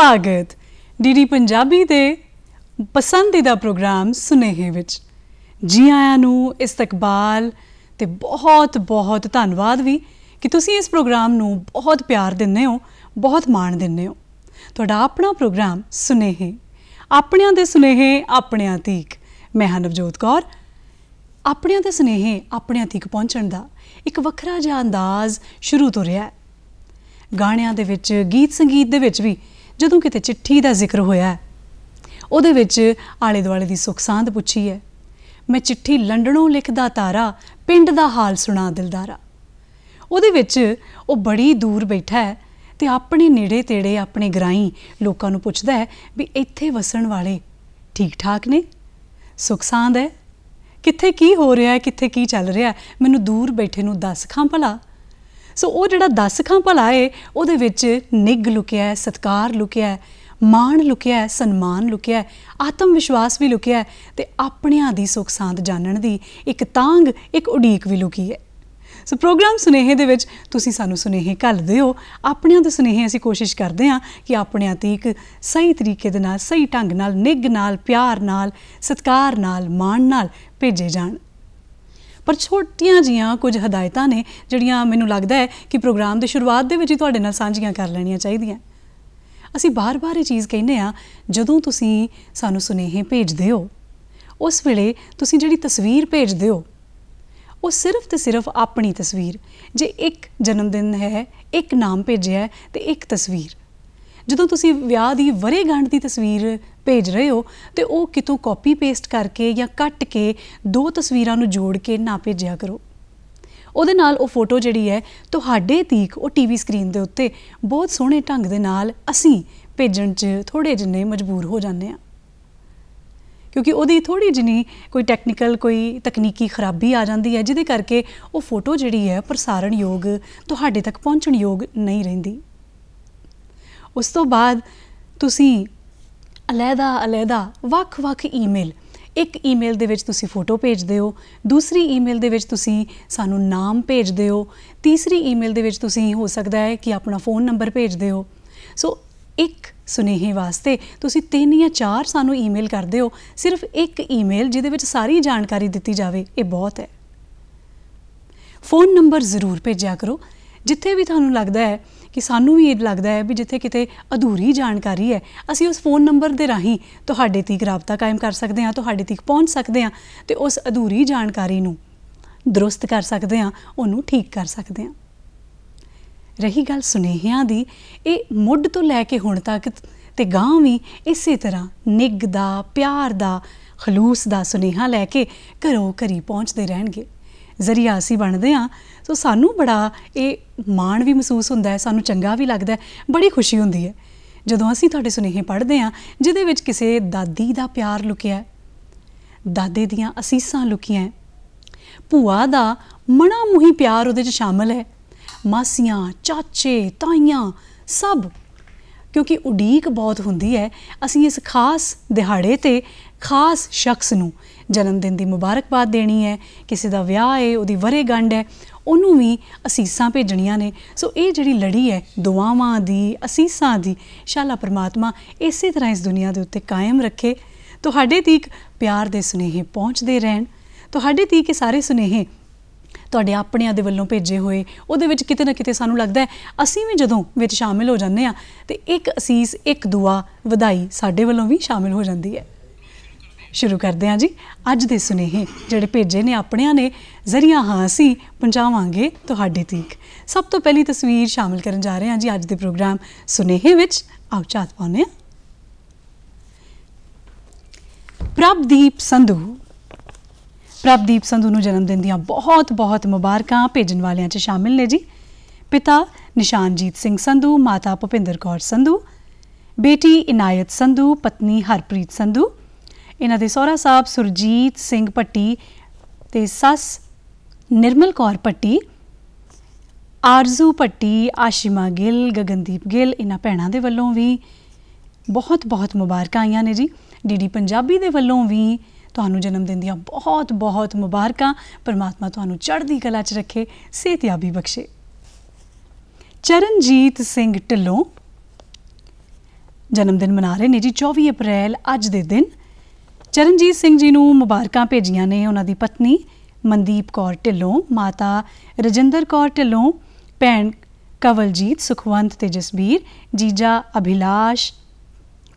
ਸਵਾਗਤ ਡੀਡੀ ਪੰਜਾਬੀ ਦੇ ਪਸੰਦੀਦਾ ਪ੍ਰੋਗਰਾਮ ਸੁਨੇਹੇ ਵਿੱਚ ਜੀ ਆਇਆਂ ਨੂੰ ਇਸਤਕਬਾਲ ਤੇ ਬਹੁਤ ਬਹੁਤ ਧੰਨਵਾਦ ਵੀ ਕਿ ਤੁਸੀਂ ਇਸ ਪ੍ਰੋਗਰਾਮ ਨੂੰ ਬਹੁਤ ਪਿਆਰ ਦਿੰਦੇ ਹੋ ਬਹੁਤ ਮਾਣ ਦਿੰਦੇ ਹੋ ਤੁਹਾਡਾ ਆਪਣਾ ਪ੍ਰੋਗਰਾਮ ਸੁਨੇਹੇ ਆਪਣਿਆਂ ਦੇ ਸੁਨੇਹੇ ਆਪਣਿਆਂ ਤੀਕ ਮੈਂ ਹਾਂ ਨਵਜੋਤ ਕੌਰ ਆਪਣਿਆਂ ਦੇ ਸੁਨੇਹੇ ਆਪਣਿਆਂ ਤੀਕ ਪਹੁੰਚਣ ਦਾ ਇੱਕ ਵੱਖਰਾ ਜਿਹਾ ਅੰਦਾਜ਼ ਸ਼ੁਰੂ ਤੋਂ ਰਿਹਾ ਹੈ ਗਾਣਿਆਂ ਦੇ ਵਿੱਚ ਗੀਤ ਸੰਗੀਤ ਦੇ ਵਿੱਚ ਵੀ ਜਦੋਂ ਕਿਤੇ ਚਿੱਠੀ ਦਾ ਜ਼ਿਕਰ ਹੋਇਆ ਉਹਦੇ ਵਿੱਚ ਆਲੇ ਦੁਆਲੇ ਦੀ ਸੁਖ ਸਾਂਦ ਪੁੱਛੀ ਹੈ ਮੈਂ ਚਿੱਠੀ ਲੰਡਣੋਂ ਲਿਖਦਾ ਤਾਰਾ ਪਿੰਡ ਦਾ ਹਾਲ ਸੁਣਾ ਦਿਲਦਾਰਾ ਉਹਦੇ ਵਿੱਚ ਉਹ ਬੜੀ ਦੂਰ ਬੈਠਾ ਹੈ ਤੇ ਆਪਣੇ ਨੇੜੇ ਤੇੜੇ ਆਪਣੇ ਗ੍ਰਾਈ ਲੋਕਾਂ ਨੂੰ ਪੁੱਛਦਾ ਹੈ ਵੀ ਇੱਥੇ ਵਸਣ ਵਾਲੇ ਠੀਕ ਠਾਕ ਨੇ ਸੁਖ ਸਾਂਦ ਹੈ ਕਿੱਥੇ ਕੀ ਹੋ ਰਿਹਾ ਹੈ ਕਿੱਥੇ ਕੀ ਚੱਲ ਰਿਹਾ ਮੈਨੂੰ ਦੂਰ ਬੈਠੇ ਨੂੰ ਦੱਸ ਖਾਂ ਭਲਾ ਸੋ ਉਹ ਜਿਹੜਾ ਦਸ ਖਾਂ ਭਲਾ ਏ ਉਹਦੇ ਵਿੱਚ ਨਿੱਗ ਲੁਕਿਆ ਹੈ ਸਤਕਾਰ ਲੁਕਿਆ ਹੈ ਮਾਣ ਲੁਕਿਆ ਹੈ ਸਨਮਾਨ ਲੁਕਿਆ ਹੈ ਆਤਮ ਵਿਸ਼ਵਾਸ ਵੀ ਲੁਕਿਆ ਹੈ ਤੇ ਆਪਣਿਆਂ ਦੀ ਸੁਖ ਸਾਂਦ ਜਾਣਨ ਦੀ ਇੱਕ ਤਾਂਗ ਇੱਕ ਉਡੀਕ ਵੀ ਲੁਕੀ ਹੈ ਸੋ ਪ੍ਰੋਗਰਾਮ ਸੁਨੇਹੇ ਦੇ ਵਿੱਚ ਤੁਸੀਂ ਸਾਨੂੰ ਸੁਨੇਹੇ ਘੱਲਦੇ ਹੋ ਆਪਣਿਆਂ ਦੇ ਸੁਨੇਹੇ ਅਸੀਂ ਕੋਸ਼ਿਸ਼ ਕਰਦੇ ਹਾਂ ਕਿ ਆਪਣਿਆਂ ਤੇ ਇੱਕ ਸਹੀ ਤਰੀਕੇ ਦੇ ਨਾਲ ਸਹੀ ਢੰਗ ਨਾਲ ਨਿੱਗ ਨਾਲ ਪਿਆਰ ਨਾਲ ਸਤਕਾਰ ਨਾਲ ਮਾਣ ਨਾਲ ਭੇਜੇ ਜਾਣ ਪਰ ਛੋਟੀਆਂ ਜੀਆਂ ਕੁਝ ਹਦਾਇਤਾਂ ਨੇ ਜਿਹੜੀਆਂ ਮੈਨੂੰ ਲੱਗਦਾ ਹੈ ਕਿ ਪ੍ਰੋਗਰਾਮ ਦੇ ਸ਼ੁਰੂਆਤ ਦੇ ਵਿੱਚ ਹੀ ਤੁਹਾਡੇ ਨਾਲ ਸਾਂਝੀਆਂ ਕਰ ਲੈਣੀਆਂ ਚਾਹੀਦੀਆਂ ਅਸੀਂ ਬਾਰ-ਬਾਰ ਇਹ ਚੀਜ਼ ਕਹਿੰਨੇ ਆ ਜਦੋਂ ਤੁਸੀਂ ਸਾਨੂੰ ਸੁਨੇਹੇ ਭੇਜਦੇ ਹੋ ਉਸ ਵੇਲੇ ਤੁਸੀਂ ਜਿਹੜੀ ਤਸਵੀਰ ਭੇਜਦੇ ਹੋ ਉਹ ਸਿਰਫ ਤੇ ਸਿਰਫ ਆਪਣੀ ਤਸਵੀਰ ਜੇ ਇੱਕ ਜਨਮ ਦਿਨ ਹੈ ਇੱਕ ਨਾਮ ਭੇਜਿਆ ਤੇ ਇੱਕ ਤਸਵੀਰ ਜਦੋਂ ਤੁਸੀਂ ਵਿਆਹ ਦੀ ਵਰੇਗੰਢ ਦੀ ਤਸਵੀਰ ਭੇਜ ਰਹੇ ਹੋ ਤੇ ਉਹ ਕਿਤੋਂ ਕਾਪੀ ਪੇਸਟ ਕਰਕੇ ਜਾਂ ਕੱਟ ਕੇ ਦੋ ਤਸਵੀਰਾਂ ਨੂੰ ਜੋੜ ਕੇ ਨਾ ਭੇਜਿਆ ਕਰੋ ਉਹਦੇ ਨਾਲ ਉਹ ਫੋਟੋ ਜਿਹੜੀ ਹੈ ਤੁਹਾਡੇ ਤੀਕ ਉਹ ਟੀਵੀ ਸਕਰੀਨ ਦੇ ਉੱਤੇ ਬਹੁਤ ਸੋਹਣੇ ਢੰਗ ਦੇ ਨਾਲ ਅਸੀਂ ਭੇਜਣ 'ਚ ਥੋੜੇ ਜਿੰਨੇ ਮਜਬੂਰ ਹੋ ਜਾਂਦੇ ਆ ਕਿਉਂਕਿ ਉਹਦੀ ਥੋੜੀ ਜਿਨੀ ਕੋਈ ਟੈਕਨੀਕਲ ਕੋਈ ਤਕਨੀਕੀ ਖਰਾਬੀ ਆ ਜਾਂਦੀ ਹੈ ਜਿਹਦੇ ਕਰਕੇ ਉਹ ਫੋਟੋ ਜਿਹੜੀ ਹੈ ਪ੍ਰਸਾਰਣ ਯੋਗ ਤੁਹਾਡੇ ਤੱਕ ਪਹੁੰਚਣ ਯੋਗ ਨਹੀਂ ਰਹਿੰਦੀ ਉਸ ਤੋਂ ਬਾਅਦ ਤੁਸੀਂ ਅਲੈਦਾ ਅਲੈਦਾ ਵੱਖ-ਵੱਖ ਈਮੇਲ ਇੱਕ ਈਮੇਲ ਦੇ ਵਿੱਚ ਤੁਸੀਂ ਫੋਟੋ ਭੇਜਦੇ ਹੋ ਦੂਸਰੀ ਈਮੇਲ ਦੇ ਵਿੱਚ ਤੁਸੀਂ ਸਾਨੂੰ ਨਾਮ ਭੇਜਦੇ ਹੋ ਤੀਸਰੀ ਈਮੇਲ ਦੇ ਵਿੱਚ ਤੁਸੀਂ ਹੋ ਸਕਦਾ ਹੈ ਕਿ ਆਪਣਾ ਫੋਨ ਨੰਬਰ ਭੇਜਦੇ ਹੋ ਸੋ ਇੱਕ ਸੁਨੇਹੇ ਵਾਸਤੇ ਤੁਸੀਂ ਤਿੰਨ ਜਾਂ ਚਾਰ ਸਾਨੂੰ ਈਮੇਲ ਕਰਦੇ ਹੋ ਸਿਰਫ ਇੱਕ ਈਮੇਲ ਜਿਹਦੇ ਵਿੱਚ ਸਾਰੀ ਜਾਣਕਾਰੀ ਦਿੱਤੀ ਜਾਵੇ ਇਹ ਬਹੁਤ ਹੈ ਫੋਨ ਨੰਬਰ ਜ਼ਰੂਰ ਭੇਜਿਆ ਕਰੋ ਜਿੱਥੇ ਵੀ ਤੁਹਾਨੂੰ ਲੱਗਦਾ ਹੈ ਕਿ ਸਾਨੂੰ ਵੀ ਇਹ ਲੱਗਦਾ ਹੈ ਵੀ ਜਿੱਥੇ ਕਿਤੇ ਅਧੂਰੀ ਜਾਣਕਾਰੀ ਹੈ ਅਸੀਂ ਉਸ ਫੋਨ ਨੰਬਰ ਦੇ ਰਾਹੀਂ ਤੁਹਾਡੇ ਤੀਕ ਰਾਬਤਾ ਕਾਇਮ ਕਰ ਸਕਦੇ ਹਾਂ ਤੁਹਾਡੇ ਤੀਕ ਪਹੁੰਚ ਸਕਦੇ ਹਾਂ ਤੇ ਉਸ ਅਧੂਰੀ ਜਾਣਕਾਰੀ ਨੂੰ ਦਰੁਸਤ ਕਰ ਸਕਦੇ ਹਾਂ ਉਹਨੂੰ ਠੀਕ ਕਰ ਸਕਦੇ ਹਾਂ ਰਹੀ ਗੱਲ ਸੁਨੇਹਿਆਂ ਦੀ ਇਹ ਮੁੱਢ ਤੋਂ ਲੈ ਕੇ ਹੁਣ ਤੱਕ ਤੇ ਗਾਂ ਵੀ ਇਸੇ ਤਰ੍ਹਾਂ ਨਿੱਗ ਦਾ ਪਿਆਰ ਦਾ ਖਲੂਸ ਦਾ ਸੁਨੇਹਾ ਲੈ ਕੇ ਘਰੋਂ ਘਰੀ ਪਹੁੰਚਦੇ ਰਹਿਣਗੇ ਜ਼ਰੀਆ ਅਸੀਂ ਬਣਦੇ ਆ ਸੋ ਸਾਨੂੰ ਬੜਾ ਇਹ ਮਾਣ ਵੀ ਮਹਿਸੂਸ ਹੁੰਦਾ ਹੈ ਸਾਨੂੰ ਚੰਗਾ ਵੀ ਲੱਗਦਾ ਹੈ ਬੜੀ ਖੁਸ਼ੀ ਹੁੰਦੀ ਹੈ ਜਦੋਂ ਅਸੀਂ ਤੁਹਾਡੇ ਸੁਨੇਹੇ ਪੜ੍ਹਦੇ ਆ ਜਿਹਦੇ ਵਿੱਚ ਕਿਸੇ ਦਾਦੀ ਦਾ ਪਿਆਰ ਲੁਕਿਆ ਦਾਦੇ ਦੀਆਂ ਅਸੀਸਾਂ ਲੁਕੀਆਂ ਭੂਆ ਦਾ ਮਣਾ ਮੁਹੀ ਪਿਆਰ ਉਹਦੇ 'ਚ ਸ਼ਾਮਲ ਹੈ ਮਾਸੀਆਂ ਚਾਚੇ ਤਾਈਆਂ ਸਭ ਕਿਉਂਕਿ ਉਡੀਕ ਬਹੁਤ ਹੁੰਦੀ ਹੈ ਅਸੀਂ ਇਸ ਖਾਸ ਦਿਹਾੜੇ ਤੇ ਖਾਸ ਸ਼ਖਸ ਨੂੰ ਜਨਮ ਦਿਨ ਦੀ ਮੁਬਾਰਕਬਾਦ ਦੇਣੀ ਹੈ ਕਿਸੇ ਦਾ ਵਿਆਹ ਹੈ ਉਹਦੀ ਵਰੇਗੰਢ ਹੈ ਉਹਨੂੰ ਵੀ ਅਸੀਸਾਂ ਭੇਜਣੀਆਂ ਨੇ ਸੋ ਇਹ ਜਿਹੜੀ ਲੜੀ ਹੈ ਦੁਆਵਾਂ ਦੀ ਅਸੀਸਾਂ ਦੀ ਸ਼ਾਲਾ ਪਰਮਾਤਮਾ ਇਸੇ ਤਰ੍ਹਾਂ ਇਸ ਦੁਨੀਆ ਦੇ ਉੱਤੇ ਕਾਇਮ ਰੱਖੇ ਤੁਹਾਡੇ ਤੀਕ ਪਿਆਰ ਦੇ ਸੁਨੇਹੇ ਪਹੁੰਚਦੇ ਰਹਿਣ ਤੁਹਾਡੇ ਤੀਕ ਇਹ ਸਾਰੇ ਸੁਨੇਹੇ ਤੁਹਾਡੇ ਆਪਣਿਆਂ ਦੇ ਵੱਲੋਂ ਭੇਜੇ ਹੋਏ ਉਹਦੇ ਵਿੱਚ ਕਿਤੇ ਨਾ ਕਿਤੇ ਸਾਨੂੰ ਲੱਗਦਾ ਹੈ ਅਸੀਂ ਵੀ ਜਦੋਂ ਵਿੱਚ ਸ਼ਾਮਿਲ ਹੋ ਜਾਂਦੇ ਆ ਤੇ ਇੱਕ ਅਸੀਸ ਇੱਕ ਦੁਆ ਵਧਾਈ ਸਾਡੇ ਵੱਲੋਂ ਵੀ ਸ਼ਾਮਿਲ ਹੋ ਜਾਂਦੀ ਹੈ ਸ਼ੁਰੂ ਕਰਦੇ ਹਾਂ ਜੀ ਅੱਜ ਦੇ ਸੁਨੇਹੇ ਜਿਹੜੇ ਭੇਜੇ ਨੇ ਆਪਣਿਆਂ ਨੇ ਜ਼ਰੀਆ ਹਾਂ ਅਸੀਂ ਪਹੁੰਚਾਵਾਂਗੇ ਤੁਹਾਡੇ ਤੀਕ ਸਭ ਤੋਂ ਪਹਿਲੀ ਤਸਵੀਰ ਸ਼ਾਮਿਲ ਕਰਨ ਜਾ ਰਹੇ ਹਾਂ ਜੀ ਅੱਜ ਦੇ ਪ੍ਰੋਗਰਾਮ ਸੁਨੇਹੇ ਵਿੱਚ ਆਓ ਚਾਤ ਪਾਉਨੇ ਪ੍ਰਭਦੀਪ ਸੰਧੂ ਪ੍ਰਭਦੀਪ ਸੰਧੂ ਨੂੰ ਜਨਮ ਦਿਨ ਦੀਆਂ ਬਹੁਤ-ਬਹੁਤ ਮੁਬਾਰਕਾਂ ਭੇਜਣ ਵਾਲਿਆਂ 'ਚ ਸ਼ਾਮਿਲ ਨੇ ਜੀ ਪਿਤਾ ਨਿਸ਼ਾਨਜੀਤ ਸਿੰਘ ਸੰਧੂ ਮਾਤਾ ਭੁਪਿੰਦਰ ਕੌਰ ਸੰਧੂ ਬੇਟੀ ਇਨਾਇਤ ਸੰਧੂ ਪਤਨੀ ਹਰਪ੍ਰੀਤ ਸੰਧੂ ਇਹਨਾਂ ਦੇ ਸਹੁਰਾ ਸਾਹਿਬ ਸੁਰਜੀਤ ਸਿੰਘ ਪੱਟੀ ਤੇ ਸੱਸ ਨਿਰਮਲ ਕੌਰ ਪੱਟੀ ਆਰਜ਼ੂ ਪੱਟੀ ਆਸ਼ਿਮਾ ਗਿੱਲ ਗਗਨਦੀਪ ਗਿੱਲ ਇਹਨਾਂ ਭੈਣਾਂ ਦੇ ਵੱਲੋਂ ਵੀ ਬਹੁਤ ਬਹੁਤ ਮੁਬਾਰਕਾਂ ਆਈਆਂ ਨੇ ਜੀ ਡੀਡੀ ਪੰਜਾਬੀ ਦੇ ਵੱਲੋਂ ਵੀ ਤੁਹਾਨੂੰ ਜਨਮ ਦਿਨ ਦੀਆਂ ਬਹੁਤ ਬਹੁਤ ਮੁਬਾਰਕਾਂ ਪਰਮਾਤਮਾ ਤੁਹਾਨੂੰ ਚੜ੍ਹਦੀ ਕਲਾ 'ਚ ਰੱਖੇ ਸਿਹਤਯਾਬੀ ਬਖਸ਼ੇ ਚਰਨਜੀਤ ਸਿੰਘ ਢਿੱਲੋਂ ਜਨਮ ਦਿਨ ਮਨਾ ਰਹੇ ਨੇ ਜੀ 24 ਅਪ੍ਰੈਲ ਅੱਜ ਦੇ ਦਿਨ ਚਰਨਜੀਤ ਸਿੰਘ ਜੀ ਨੂੰ ਮੁਬਾਰਕਾਂ ਭੇਜੀਆਂ ਨੇ ਉਹਨਾਂ ਦੀ ਪਤਨੀ ਮਨਦੀਪ ਕੌਰ ਢਿੱਲੋਂ ਮਾਤਾ ਰਜਿੰਦਰ ਕੌਰ ਢਿੱਲੋਂ ਭੈਣ ਕਵਲਜੀਤ ਸੁਖਵੰਤ ਤੇ ਜਸਬੀਰ ਜੀਜਾ ਅਭਿਲਾਸ਼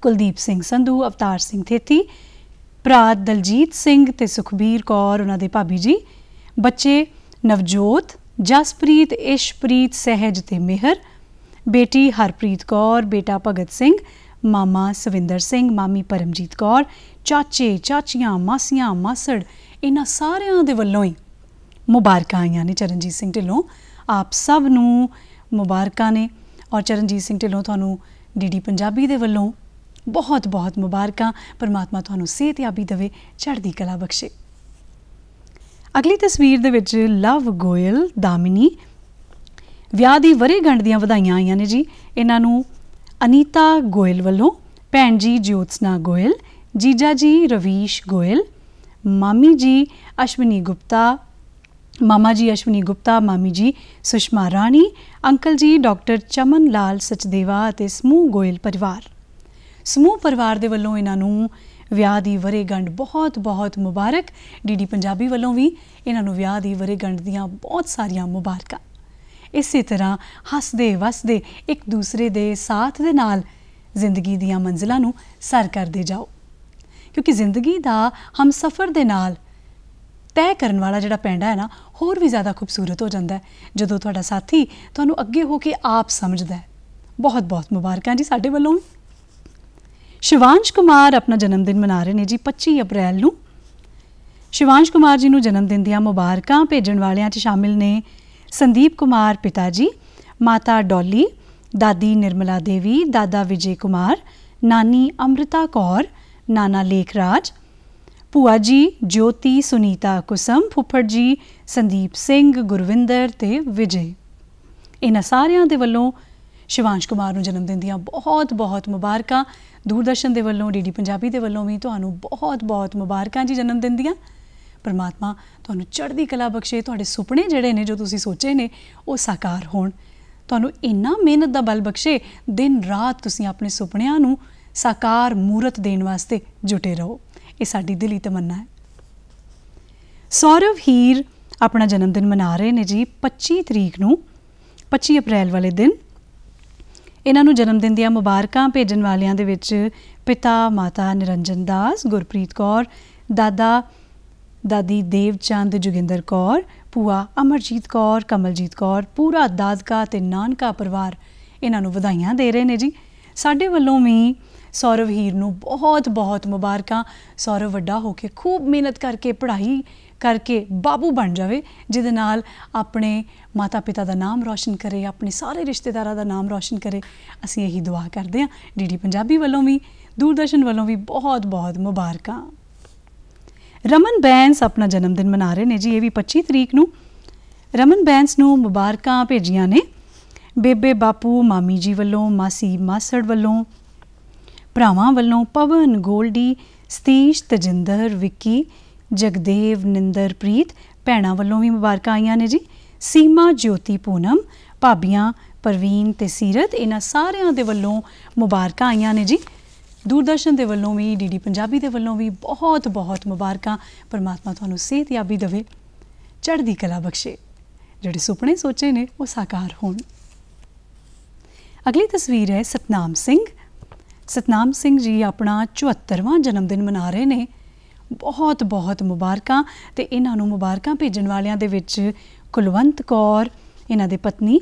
ਕੁਲਦੀਪ ਸਿੰਘ ਸੰਧੂ ਅਵਤਾਰ ਸਿੰਘ ਥੇਤੀ ਭਰਾ ਦਲਜੀਤ ਸਿੰਘ ਤੇ ਸੁਖਬੀਰ ਕੌਰ ਉਹਨਾਂ ਦੇ ਭਾਬੀ ਜੀ ਬੱਚੇ ਨਵਜੋਤ ਜਸਪ੍ਰੀਤ ਇਸ਼ਪ੍ਰੀਤ ਸਹਿਜ ਤੇ ਮਿਹਰ ਬੇਟੀ ਹਰਪ੍ਰੀਤ ਕੌਰ ਬੇਟਾ ਭਗਤ ਸਿੰਘ ਮਾਮਾ ਸਵਿੰਦਰ ਸਿੰਘ ਮਾਮੀ ਪਰਮਜੀਤ ਕੌਰ ਚਾਚੇ ਚਾਚੀਆਂ ਮਾਸੀਆਂ ਮਾਸੜ ਇਹਨਾਂ ਸਾਰਿਆਂ ਦੇ ਵੱਲੋਂ ਹੀ ਮੁਬਾਰਕਾਂ ਆਈਆਂ ਨੇ ਚਰਨਜੀਤ ਸਿੰਘ ਢਿੱਲੋਂ ਆਪ ਸਭ ਨੂੰ ਮੁਬਾਰਕਾਂ ਨੇ ਔਰ ਚਰਨਜੀਤ ਸਿੰਘ ਢਿੱਲੋਂ ਤੁਹਾਨੂੰ ਡੀਡੀ ਪੰਜਾਬੀ ਦੇ ਵੱਲੋਂ ਬਹੁਤ ਬਹੁਤ ਮੁਬਾਰਕਾਂ ਪਰਮਾਤਮਾ ਤੁਹਾਨੂੰ ਸਿਹਤ ਯਾਬੀ ਦੇਵੇ ਚੜ੍ਹਦੀ ਕਲਾ ਬਖਸ਼ੇ ਅਗਲੀ ਤਸਵੀਰ ਦੇ ਵਿੱਚ ਲਵ ਗੋਇਲ ਦਾਮਿਨੀ ਵਿਆਹ ਦੀ ਵਰੇਗੰਢ ਦੀਆਂ ਵਧਾਈਆਂ ਆਈਆਂ ਨੇ ਜੀ ਇਹਨਾਂ ਨੂੰ ਅਨੀਤਾ ਗੋਇਲ ਵੱਲੋਂ ਭੈਣ ਜੀ ਜੋਤਸਨਾ ਗੋਇਲ ਜੀਜਾ ਜੀ ਰਵੀਸ਼ ਗੋਇਲ ਮਾਮੀ ਜੀ ਅਸ਼ਵਨੀ ਗੁਪਤਾ ਮਾਮਾ ਜੀ ਅਸ਼ਵਨੀ ਗੁਪਤਾ ਮਾਮੀ ਜੀ ਸੁਸ਼ਮਾ ਰਾਣੀ ਅੰਕਲ ਜੀ ਡਾਕਟਰ ਚਮਨ ਲਾਲ ਸਚਦੇਵਾ ਅਤੇ ਸਮੂਹ ਗੋਇਲ ਪਰਿਵਾਰ ਸਮੂਹ ਪਰਿਵਾਰ ਦੇ ਵੱਲੋਂ ਇਹਨਾਂ ਨੂੰ ਵਿਆਹ ਦੀ ਵਰੇਗੰਢ ਬਹੁਤ-ਬਹੁਤ ਮੁਬਾਰਕ ਡੀਡੀ ਪੰਜਾਬੀ ਵੱਲੋਂ ਵੀ ਇਹਨਾਂ ਨੂੰ ਵਿਆਹ ਦੀ ਵਰੇਗੰਢ ਦੀਆਂ ਬਹੁਤ ਸਾਰੀਆਂ ਮੁਬਾਰਕਾਂ ਇਸੇ ਤਰ੍ਹਾਂ ਹੱਸਦੇ ਵਸਦੇ ਇੱਕ ਦੂਸਰੇ ਦੇ ਸਾਥ ਦੇ ਨਾਲ ਜ਼ਿੰਦਗੀ ਦੀਆਂ ਮੰਜ਼ਲਾਂ ਨੂੰ ਸਰ ਕਰਦੇ ਜਾਓ ਕਿਉਂਕਿ ਜ਼ਿੰਦਗੀ ਦਾ ਹਮ ਸਫ਼ਰ ਦੇ ਨਾਲ ਤੈਅ ਕਰਨ ਵਾਲਾ ਜਿਹੜਾ ਪੈਂਡਾ ਹੈ ਨਾ ਹੋਰ ਵੀ ਜ਼ਿਆਦਾ ਖੂਬਸੂਰਤ ਹੋ ਜਾਂਦਾ ਹੈ ਜਦੋਂ ਤੁਹਾਡਾ ਸਾਥੀ ਤੁਹਾਨੂੰ ਅੱਗੇ ਹੋ ਕੇ ਆਪ ਸਮਝਦਾ ਹੈ ਬਹੁਤ ਬਹੁਤ ਮੁਬਾਰਕਾਂ ਜੀ ਸਾਡੇ ਵੱਲੋਂ ਸ਼ਿਵਾਂਸ਼ ਕੁਮਾਰ ਆਪਣਾ ਜਨਮ ਦਿਨ ਮਨਾ ਰਹੇ ਨੇ ਜੀ 25 ਅਪ੍ਰੈਲ ਨੂੰ ਸ਼ਿਵਾਂਸ਼ ਕੁਮਾਰ ਜੀ ਨੂੰ ਜਨਮ ਦਿਨ ਦੀਆਂ ਮੁਬਾਰਕਾਂ ਭੇਜਣ ਵਾਲਿਆਂ 'ਚ ਸ਼ਾਮਿਲ ਨੇ ਸੰਦੀਪ ਕੁਮਾਰ ਪਿਤਾ ਜੀ ਮਾਤਾ ਡੋਲੀ ਦਾਦੀ ਨਿਰਮਲਾ ਦੇਵੀ ਦਾਦਾ ਵਿਜੇ ਕੁਮਾਰ ਨਾਨੀ ਅਮ੍ਰਿਤਾ ਕੌਰ ਨਾਨਾ ਲੇਖਰਾਜ ਪੂਆ ਜੀ ਜੋਤੀ ਸੁਨੀਤਾ ਕੁਸਮ ਫੁੱਫੜ ਜੀ ਸੰਦੀਪ ਸਿੰਘ ਗੁਰਵਿੰਦਰ ਤੇ ਵਿਜੇ ਇਹਨਾਂ ਸਾਰਿਆਂ ਦੇ ਵੱਲੋਂ ਸ਼ਿਵਾਂਸ਼ ਕੁਮਾਰ ਨੂੰ ਜਨਮ ਦਿਨ ਦੀਆਂ ਬਹੁਤ ਬਹੁਤ ਮੁਬਾਰਕਾਂ ਦੂਰਦਰਸ਼ਨ ਦੇ ਵੱਲੋਂ ਡੀਡੀ ਪੰਜਾਬੀ ਦੇ ਵੱਲੋਂ ਵੀ ਤੁਹਾਨੂੰ ਬਹੁਤ-ਬਹੁਤ ਮੁਬਾਰਕਾਂ ਜੀ ਜਨਮ ਦਿਨ ਦੀਆਂ ਪਰਮਾਤਮਾ ਤੁਹਾਨੂੰ ਚੜ੍ਹਦੀ ਕਲਾ ਬਖਸ਼ੇ ਤੁਹਾਡੇ ਸੁਪਨੇ ਜਿਹੜੇ ਨੇ ਜੋ ਤੁਸੀਂ ਸੋਚੇ ਨੇ ਉਹ ਸਾਕਾਰ ਹੋਣ ਤੁਹਾਨੂੰ ਇੰਨਾ ਮਿਹਨਤ ਦਾ ਬਲ ਬਖਸ਼ੇ ਦਿਨ ਰਾਤ ਤੁਸੀਂ ਆਪਣੇ ਸੁਪਨਿਆਂ ਨੂੰ ਸਾਕਾਰ ਮੂਰਤ ਦੇਣ ਵਾਸਤੇ ਜੁਟੇ ਰਹੋ ਇਹ ਸਾਡੀ ਦਿਲੀ ਤਮੰਨਾ ਹੈ ਸੌਰਵ ਹੀਰ ਆਪਣਾ ਜਨਮ ਦਿਨ ਮਨਾ ਰਹੇ ਨੇ ਜੀ 25 ਤਰੀਕ ਨੂੰ 25 ਅਪ੍ਰੈਲ ਵਾਲੇ ਦਿਨ ਇਹਨਾਂ ਨੂੰ ਜਨਮ ਦਿਨ ਦੀਆਂ ਮੁਬਾਰਕਾਂ ਭੇਜਣ ਵਾਲਿਆਂ ਦੇ ਵਿੱਚ ਪਿਤਾ ਮਾਤਾ ਨਿਰੰਜਨ ਦਾਸ ਗੁਰਪ੍ਰੀਤ ਕੌਰ ਦਾਦਾ ਦਾਦੀ ਦੇਵਚੰਦ ਜੁਗਿੰਦਰ ਕੌਰ ਪੂਆ ਅਮਰਜੀਤ ਕੌਰ ਕਮਲਜੀਤ ਕੌਰ ਪੂਰਾ ਦਾਦਕਾ ਤੇ ਨਾਨਕਾ ਪਰਿਵਾਰ ਇਹਨਾਂ ਨੂੰ ਵਧਾਈਆਂ ਦੇ ਰਹੇ ਨੇ ਜੀ ਸਾਡੇ ਵੱਲੋਂ ਵੀ ਸੌਰਵ ਹੀਰ ਨੂੰ ਬਹੁਤ ਬਹੁਤ ਮੁਬਾਰਕਾਂ ਸੌਰਵ ਵੱਡਾ ਹੋ ਕੇ ਖੂਬ ਮਿਹਨਤ ਕਰਕੇ ਪੜ੍ਹਾਈ ਕਰਕੇ ਬਾਬੂ ਬਣ ਜਾਵੇ ਜਿਹਦੇ ਨਾਲ ਆਪਣੇ ਮਾਤਾ ਪਿਤਾ ਦਾ ਨਾਮ ਰੌਸ਼ਨ ਕਰੇ ਆਪਣੇ ਸਾਰੇ ਰਿਸ਼ਤੇਦਾਰਾਂ ਦਾ ਨਾਮ ਰੌਸ਼ਨ ਕਰੇ ਅਸੀਂ ਇਹੀ ਦੁਆ ਕਰਦੇ ਹਾਂ ਡੀਡੀ ਪੰਜਾਬੀ ਵੱਲੋਂ ਵੀ ਦੂਰਦਰਸ਼ਨ ਵੱਲੋਂ ਵੀ ਬਹੁਤ-ਬਹੁਤ ਮੁਬਾਰਕਾਂ ਰਮਨ ਬੈਂਸ ਆਪਣਾ ਜਨਮ ਦਿਨ ਮਨਾ ਰਹੇ ਨੇ ਜੀ ਇਹ ਵੀ 25 ਤਰੀਕ ਨੂੰ ਰਮਨ ਬੈਂਸ ਨੂੰ ਮੁਬਾਰਕਾਂ ਭੇਜੀਆਂ ਨੇ ਬੇਬੇ ਬਾਪੂ ਮਾਮੀ ਜੀ ਵੱਲੋਂ ਮਾਸੀ ਮਾਸੜ ਵੱਲੋਂ ਭਰਾਵਾਂ ਵੱਲੋਂ ਪਵਨ ਗੋਲਡੀ ਸਤੀਸ਼ ਤਜਿੰਦਰ ਵਿੱਕੀ ਜਗਦੇਵ ਨਿੰਦਰਪ੍ਰੀਤ ਭੈਣਾ ਵੱਲੋਂ ਵੀ ਮੁਬਾਰਕਾਂ ਆਈਆਂ ਨੇ ਜੀ ਸੀਮਾ ਜੋਤੀ ਪੂਨਮ ਭਾਬੀਆਂ ਪਰਵੀਨ ਤੇ ਸੀਰਤ ਇਹਨਾਂ ਸਾਰਿਆਂ ਦੇ ਵੱਲੋਂ ਮੁਬਾਰਕਾਂ ਆਈਆਂ ਨੇ ਜੀ ਦੂਰਦਰਸ਼ਨ ਦੇ ਵੱਲੋਂ ਵੀ ਡੀਡੀ ਪੰਜਾਬੀ ਦੇ ਵੱਲੋਂ ਵੀ ਬਹੁਤ ਬਹੁਤ ਮੁਬਾਰਕਾਂ ਪਰਮਾਤਮਾ ਤੁਹਾਨੂੰ ਸਿਹਤ ਯਾਬੀ ਦੇਵੇ ਚੜ੍ਹਦੀ ਕਲਾ ਬਖਸ਼ੇ ਜਿਹੜੇ ਸੁਪਨੇ ਸੋਚੇ ਨੇ ਉਹ ਸਾਕਾਰ ਹੋਣ ਅਗਲੀ ਤਸਵੀਰ ਹੈ ਸਤਨਾਮ ਸਿੰਘ ਸਤਨਾਮ ਸਿੰਘ ਜੀ ਆਪਣਾ 74ਵਾਂ ਜਨਮ ਦਿਨ ਮਨਾ ਰਹੇ ਨੇ ਬਹੁਤ ਬਹੁਤ ਮੁਬਾਰਕਾਂ ਤੇ ਇਹਨਾਂ ਨੂੰ ਮੁਬਾਰਕਾਂ ਭੇਜਣ ਵਾਲਿਆਂ ਦੇ ਵਿੱਚ ਕੁਲਵੰਤ ਕੌਰ ਇਹਨਾਂ ਦੇ ਪਤਨੀ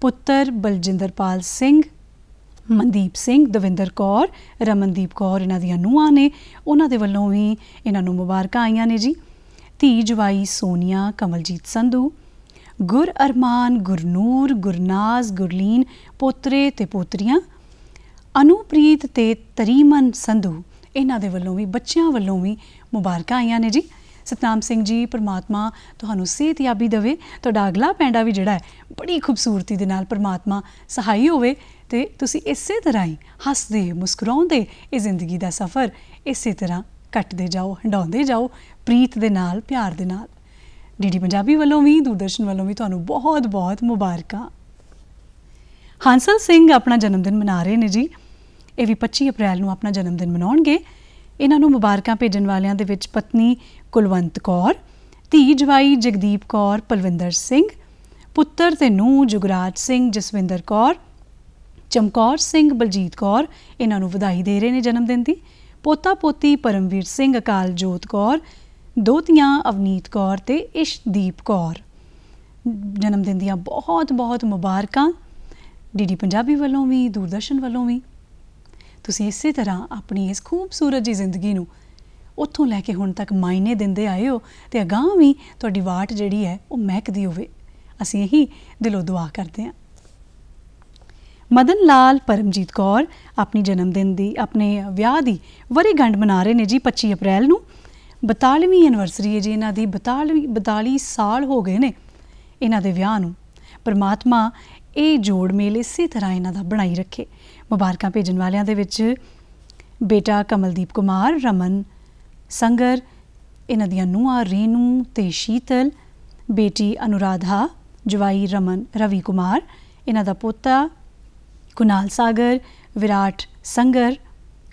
ਪੁੱਤਰ ਬਲਜਿੰਦਰਪਾਲ ਸਿੰਘ ਮਨਦੀਪ ਸਿੰਘ ਦਵਿੰਦਰ ਕੌਰ ਰਮਨਦੀਪ ਕੌਰ ਇਹਨਾਂ ਦੀਆਂ ਨੂਆਂ ਨੇ ਉਹਨਾਂ ਦੇ ਵੱਲੋਂ ਵੀ ਇਹਨਾਂ ਨੂੰ ਮੁਬਾਰਕਾਂ ਆਈਆਂ ਨੇ ਜੀ ਧੀ ਜਵਾਈ ਸੋਨੀਆ ਕਮਲਜੀਤ ਸੰਧੂ ਗੁਰ ਅਰਮਾਨ ਗੁਰਨੂਰ ਗੁਰਨਾਜ਼ ਗੁਰਲੀਨ ਪੋਤਰੇ ਤੇ ਪੋਤਰੀਆਂ ਅਨੂਪ੍ਰੀਤ ਤੇ ਤਰੀਮਨ ਸੰਧੂ ਇਹਨਾਂ ਦੇ ਵੱਲੋਂ ਵੀ ਬੱਚਿਆਂ ਵੱਲੋਂ ਵੀ ਮੁਬਾਰਕਾਂ ਆਈਆਂ ਨੇ ਜੀ ਸਤਨਾਮ ਸਿੰਘ ਜੀ ਪਰਮਾਤਮਾ ਤੁਹਾਨੂੰ ਸਿਹਤ ਯਾਬੀ ਦੇਵੇ ਤੁਹਾਡਾ ਅਗਲਾ ਪੈਂਡਾ ਵੀ ਜਿਹੜਾ ਹੈ ਬੜੀ ਖੂਬਸੂਰਤੀ ਦੇ ਨਾਲ ਪਰਮਾਤਮਾ ਸਹਾਈ ਹੋਵੇ ਤੇ ਤੁਸੀਂ ਇਸੇ ਤਰ੍ਹਾਂ ਹੀ ਹੱਸਦੇ ਮੁਸਕਰਾਉਂਦੇ ਇਹ ਜ਼ਿੰਦਗੀ ਦਾ ਸਫ਼ਰ ਇਸੇ ਤਰ੍ਹਾਂ ਕੱਟਦੇ ਜਾਓ ਹੰਡਾਉਂਦੇ ਜਾਓ ਪ੍ਰੀਤ ਦੇ ਨਾਲ ਪਿਆਰ ਦੇ ਨਾਲ ਡੀਡੀ ਪੰਜਾਬੀ ਵੱਲੋਂ ਵੀ ਦੂਰਦਰਸ਼ਨ ਵੱਲੋਂ ਵੀ ਤੁਹਾਨੂੰ ਬਹੁਤ-ਬਹੁਤ ਮੁਬਾਰਕਾਂ ਹਾਂਸਲ ਸਿੰਘ ਆਪਣਾ ਜਨਮ ਦਿਨ ਮਨਾ ਰਹੇ ਨੇ ਜੀ ਇਹ ਵੀ 25 ਅਪ੍ਰੈਲ ਨੂੰ ਆਪਣਾ ਜਨਮ ਦਿਨ ਮਨਾਉਣਗੇ ਇਹਨਾਂ ਨੂੰ ਮੁਬਾਰਕਾਂ ਭੇਜਣ ਵਾਲਿਆਂ ਦੇ ਵਿੱਚ ਪਤਨੀ ਕੁਲਵੰਤ ਕੌਰ ਧੀ ਜਵਾਈ ਜਗਦੀਪ ਕੌਰ ਪਲਵਿੰਦਰ ਸਿੰਘ ਪੁੱਤਰ ਤੇ ਨੂੰ ਜੁਗਰਾਜ ਸਿੰਘ ਜਸਵਿੰਦਰ ਕੌਰ ਚਮਕੌਰ ਸਿੰਘ ਬਲਜੀਤ ਕੌਰ ਇਹਨਾਂ ਨੂੰ ਵਧਾਈ ਦੇ ਰਹੇ ਨੇ ਜਨਮ ਦਿਨ ਦੀ ਪੋਤਾ ਪੋਤੀ ਪਰਮਵੀਰ ਸਿੰਘ ਅਕਾਲ ਜੋਤ ਕੌਰ ਦੋਤੀਆਂ ਅਵਨੀਤ ਕੌਰ ਤੇ ਇਸ਼ਦੀਪ ਕੌਰ ਜਨਮ ਦਿਨ ਦੀਆਂ ਬਹੁਤ ਬਹੁਤ ਮੁਬਾਰਕਾਂ ਡੀਡੀ ਪੰਜਾਬੀ ਵੱਲੋਂ ਵੀ ਦੂਰਦਰਸ਼ਨ ਵੱਲੋਂ ਵੀ ਤੁਸੀਂ ਇਸੇ ਤਰ੍ਹਾਂ ਆਪਣੀ ਇਸ ਖੂਬਸੂਰਤ ਜੀ ਜ਼ਿੰਦਗੀ ਨੂੰ ਉੱਥੋਂ ਲੈ ਕੇ ਹੁਣ ਤੱਕ ਮਾਇਨੇ ਦਿੰਦੇ ਆਏ ਹੋ ਤੇ ਅਗਾਹ ਵੀ ਤੁਹਾਡੀ ਵਾਟ ਜਿਹੜੀ ਹੈ ਉਹ ਮਹਿਕਦੀ ਹੋਵੇ ਅਸੀਂ ਇਹੀ ਦਿਲੋਂ ਦੁਆ ਕਰਦੇ ਹਾਂ ਮਦਨ ਲਾਲ ਪਰਮਜੀਤ ਕੌਰ ਆਪਣੀ ਜਨਮ ਦਿਨ ਦੀ ਆਪਣੇ ਵਿਆਹ ਦੀ ਵਰੇਗੰਢ ਮਨਾ ਰਹੇ ਨੇ ਜੀ 25 ਅਪ੍ਰੈਲ ਨੂੰ 42ਵੀਂ ਐਨਵਰਸਰੀ ਹੈ ਜੀ ਇਹਨਾਂ ਦੀ 42 42 ਸਾਲ ਹੋ ਗਏ ਨੇ ਇਹਨਾਂ ਦੇ ਵਿਆਹ ਨੂੰ ਪਰਮਾਤਮਾ ਇਹ ਜੋੜ ਮੇਲੇ ਇਸੇ ਤਰ੍ਹਾਂ ਇਹਨਾਂ ਦਾ ਬਣਾਈ ਰੱਖੇ ਮੁਬਾਰਕਾਂ ਭੇਜਣ ਵਾਲਿਆਂ ਦੇ ਵਿੱਚ ਬੇਟਾ ਕਮਲਦੀਪ ਕੁਮਾਰ ਰਮਨ ਸੰਗਰ ਇਹਨਾਂ ਦੀਆਂ ਨੂੰਹਾਂ ਰੇਨੂ ਤੇ ਸ਼ੀਤਲ ਬੇਟੀ ਅਨੁਰਾਧਾ ਜਵਾਈ ਰਮਨ ਰਵੀ ਕੁਮਾਰ ਇਹਨਾਂ ਦਾ ਪੋਤਾ ਕੁਨਾਲ ਸਾਗਰ ਵਿਰਾਟ ਸੰਗਰ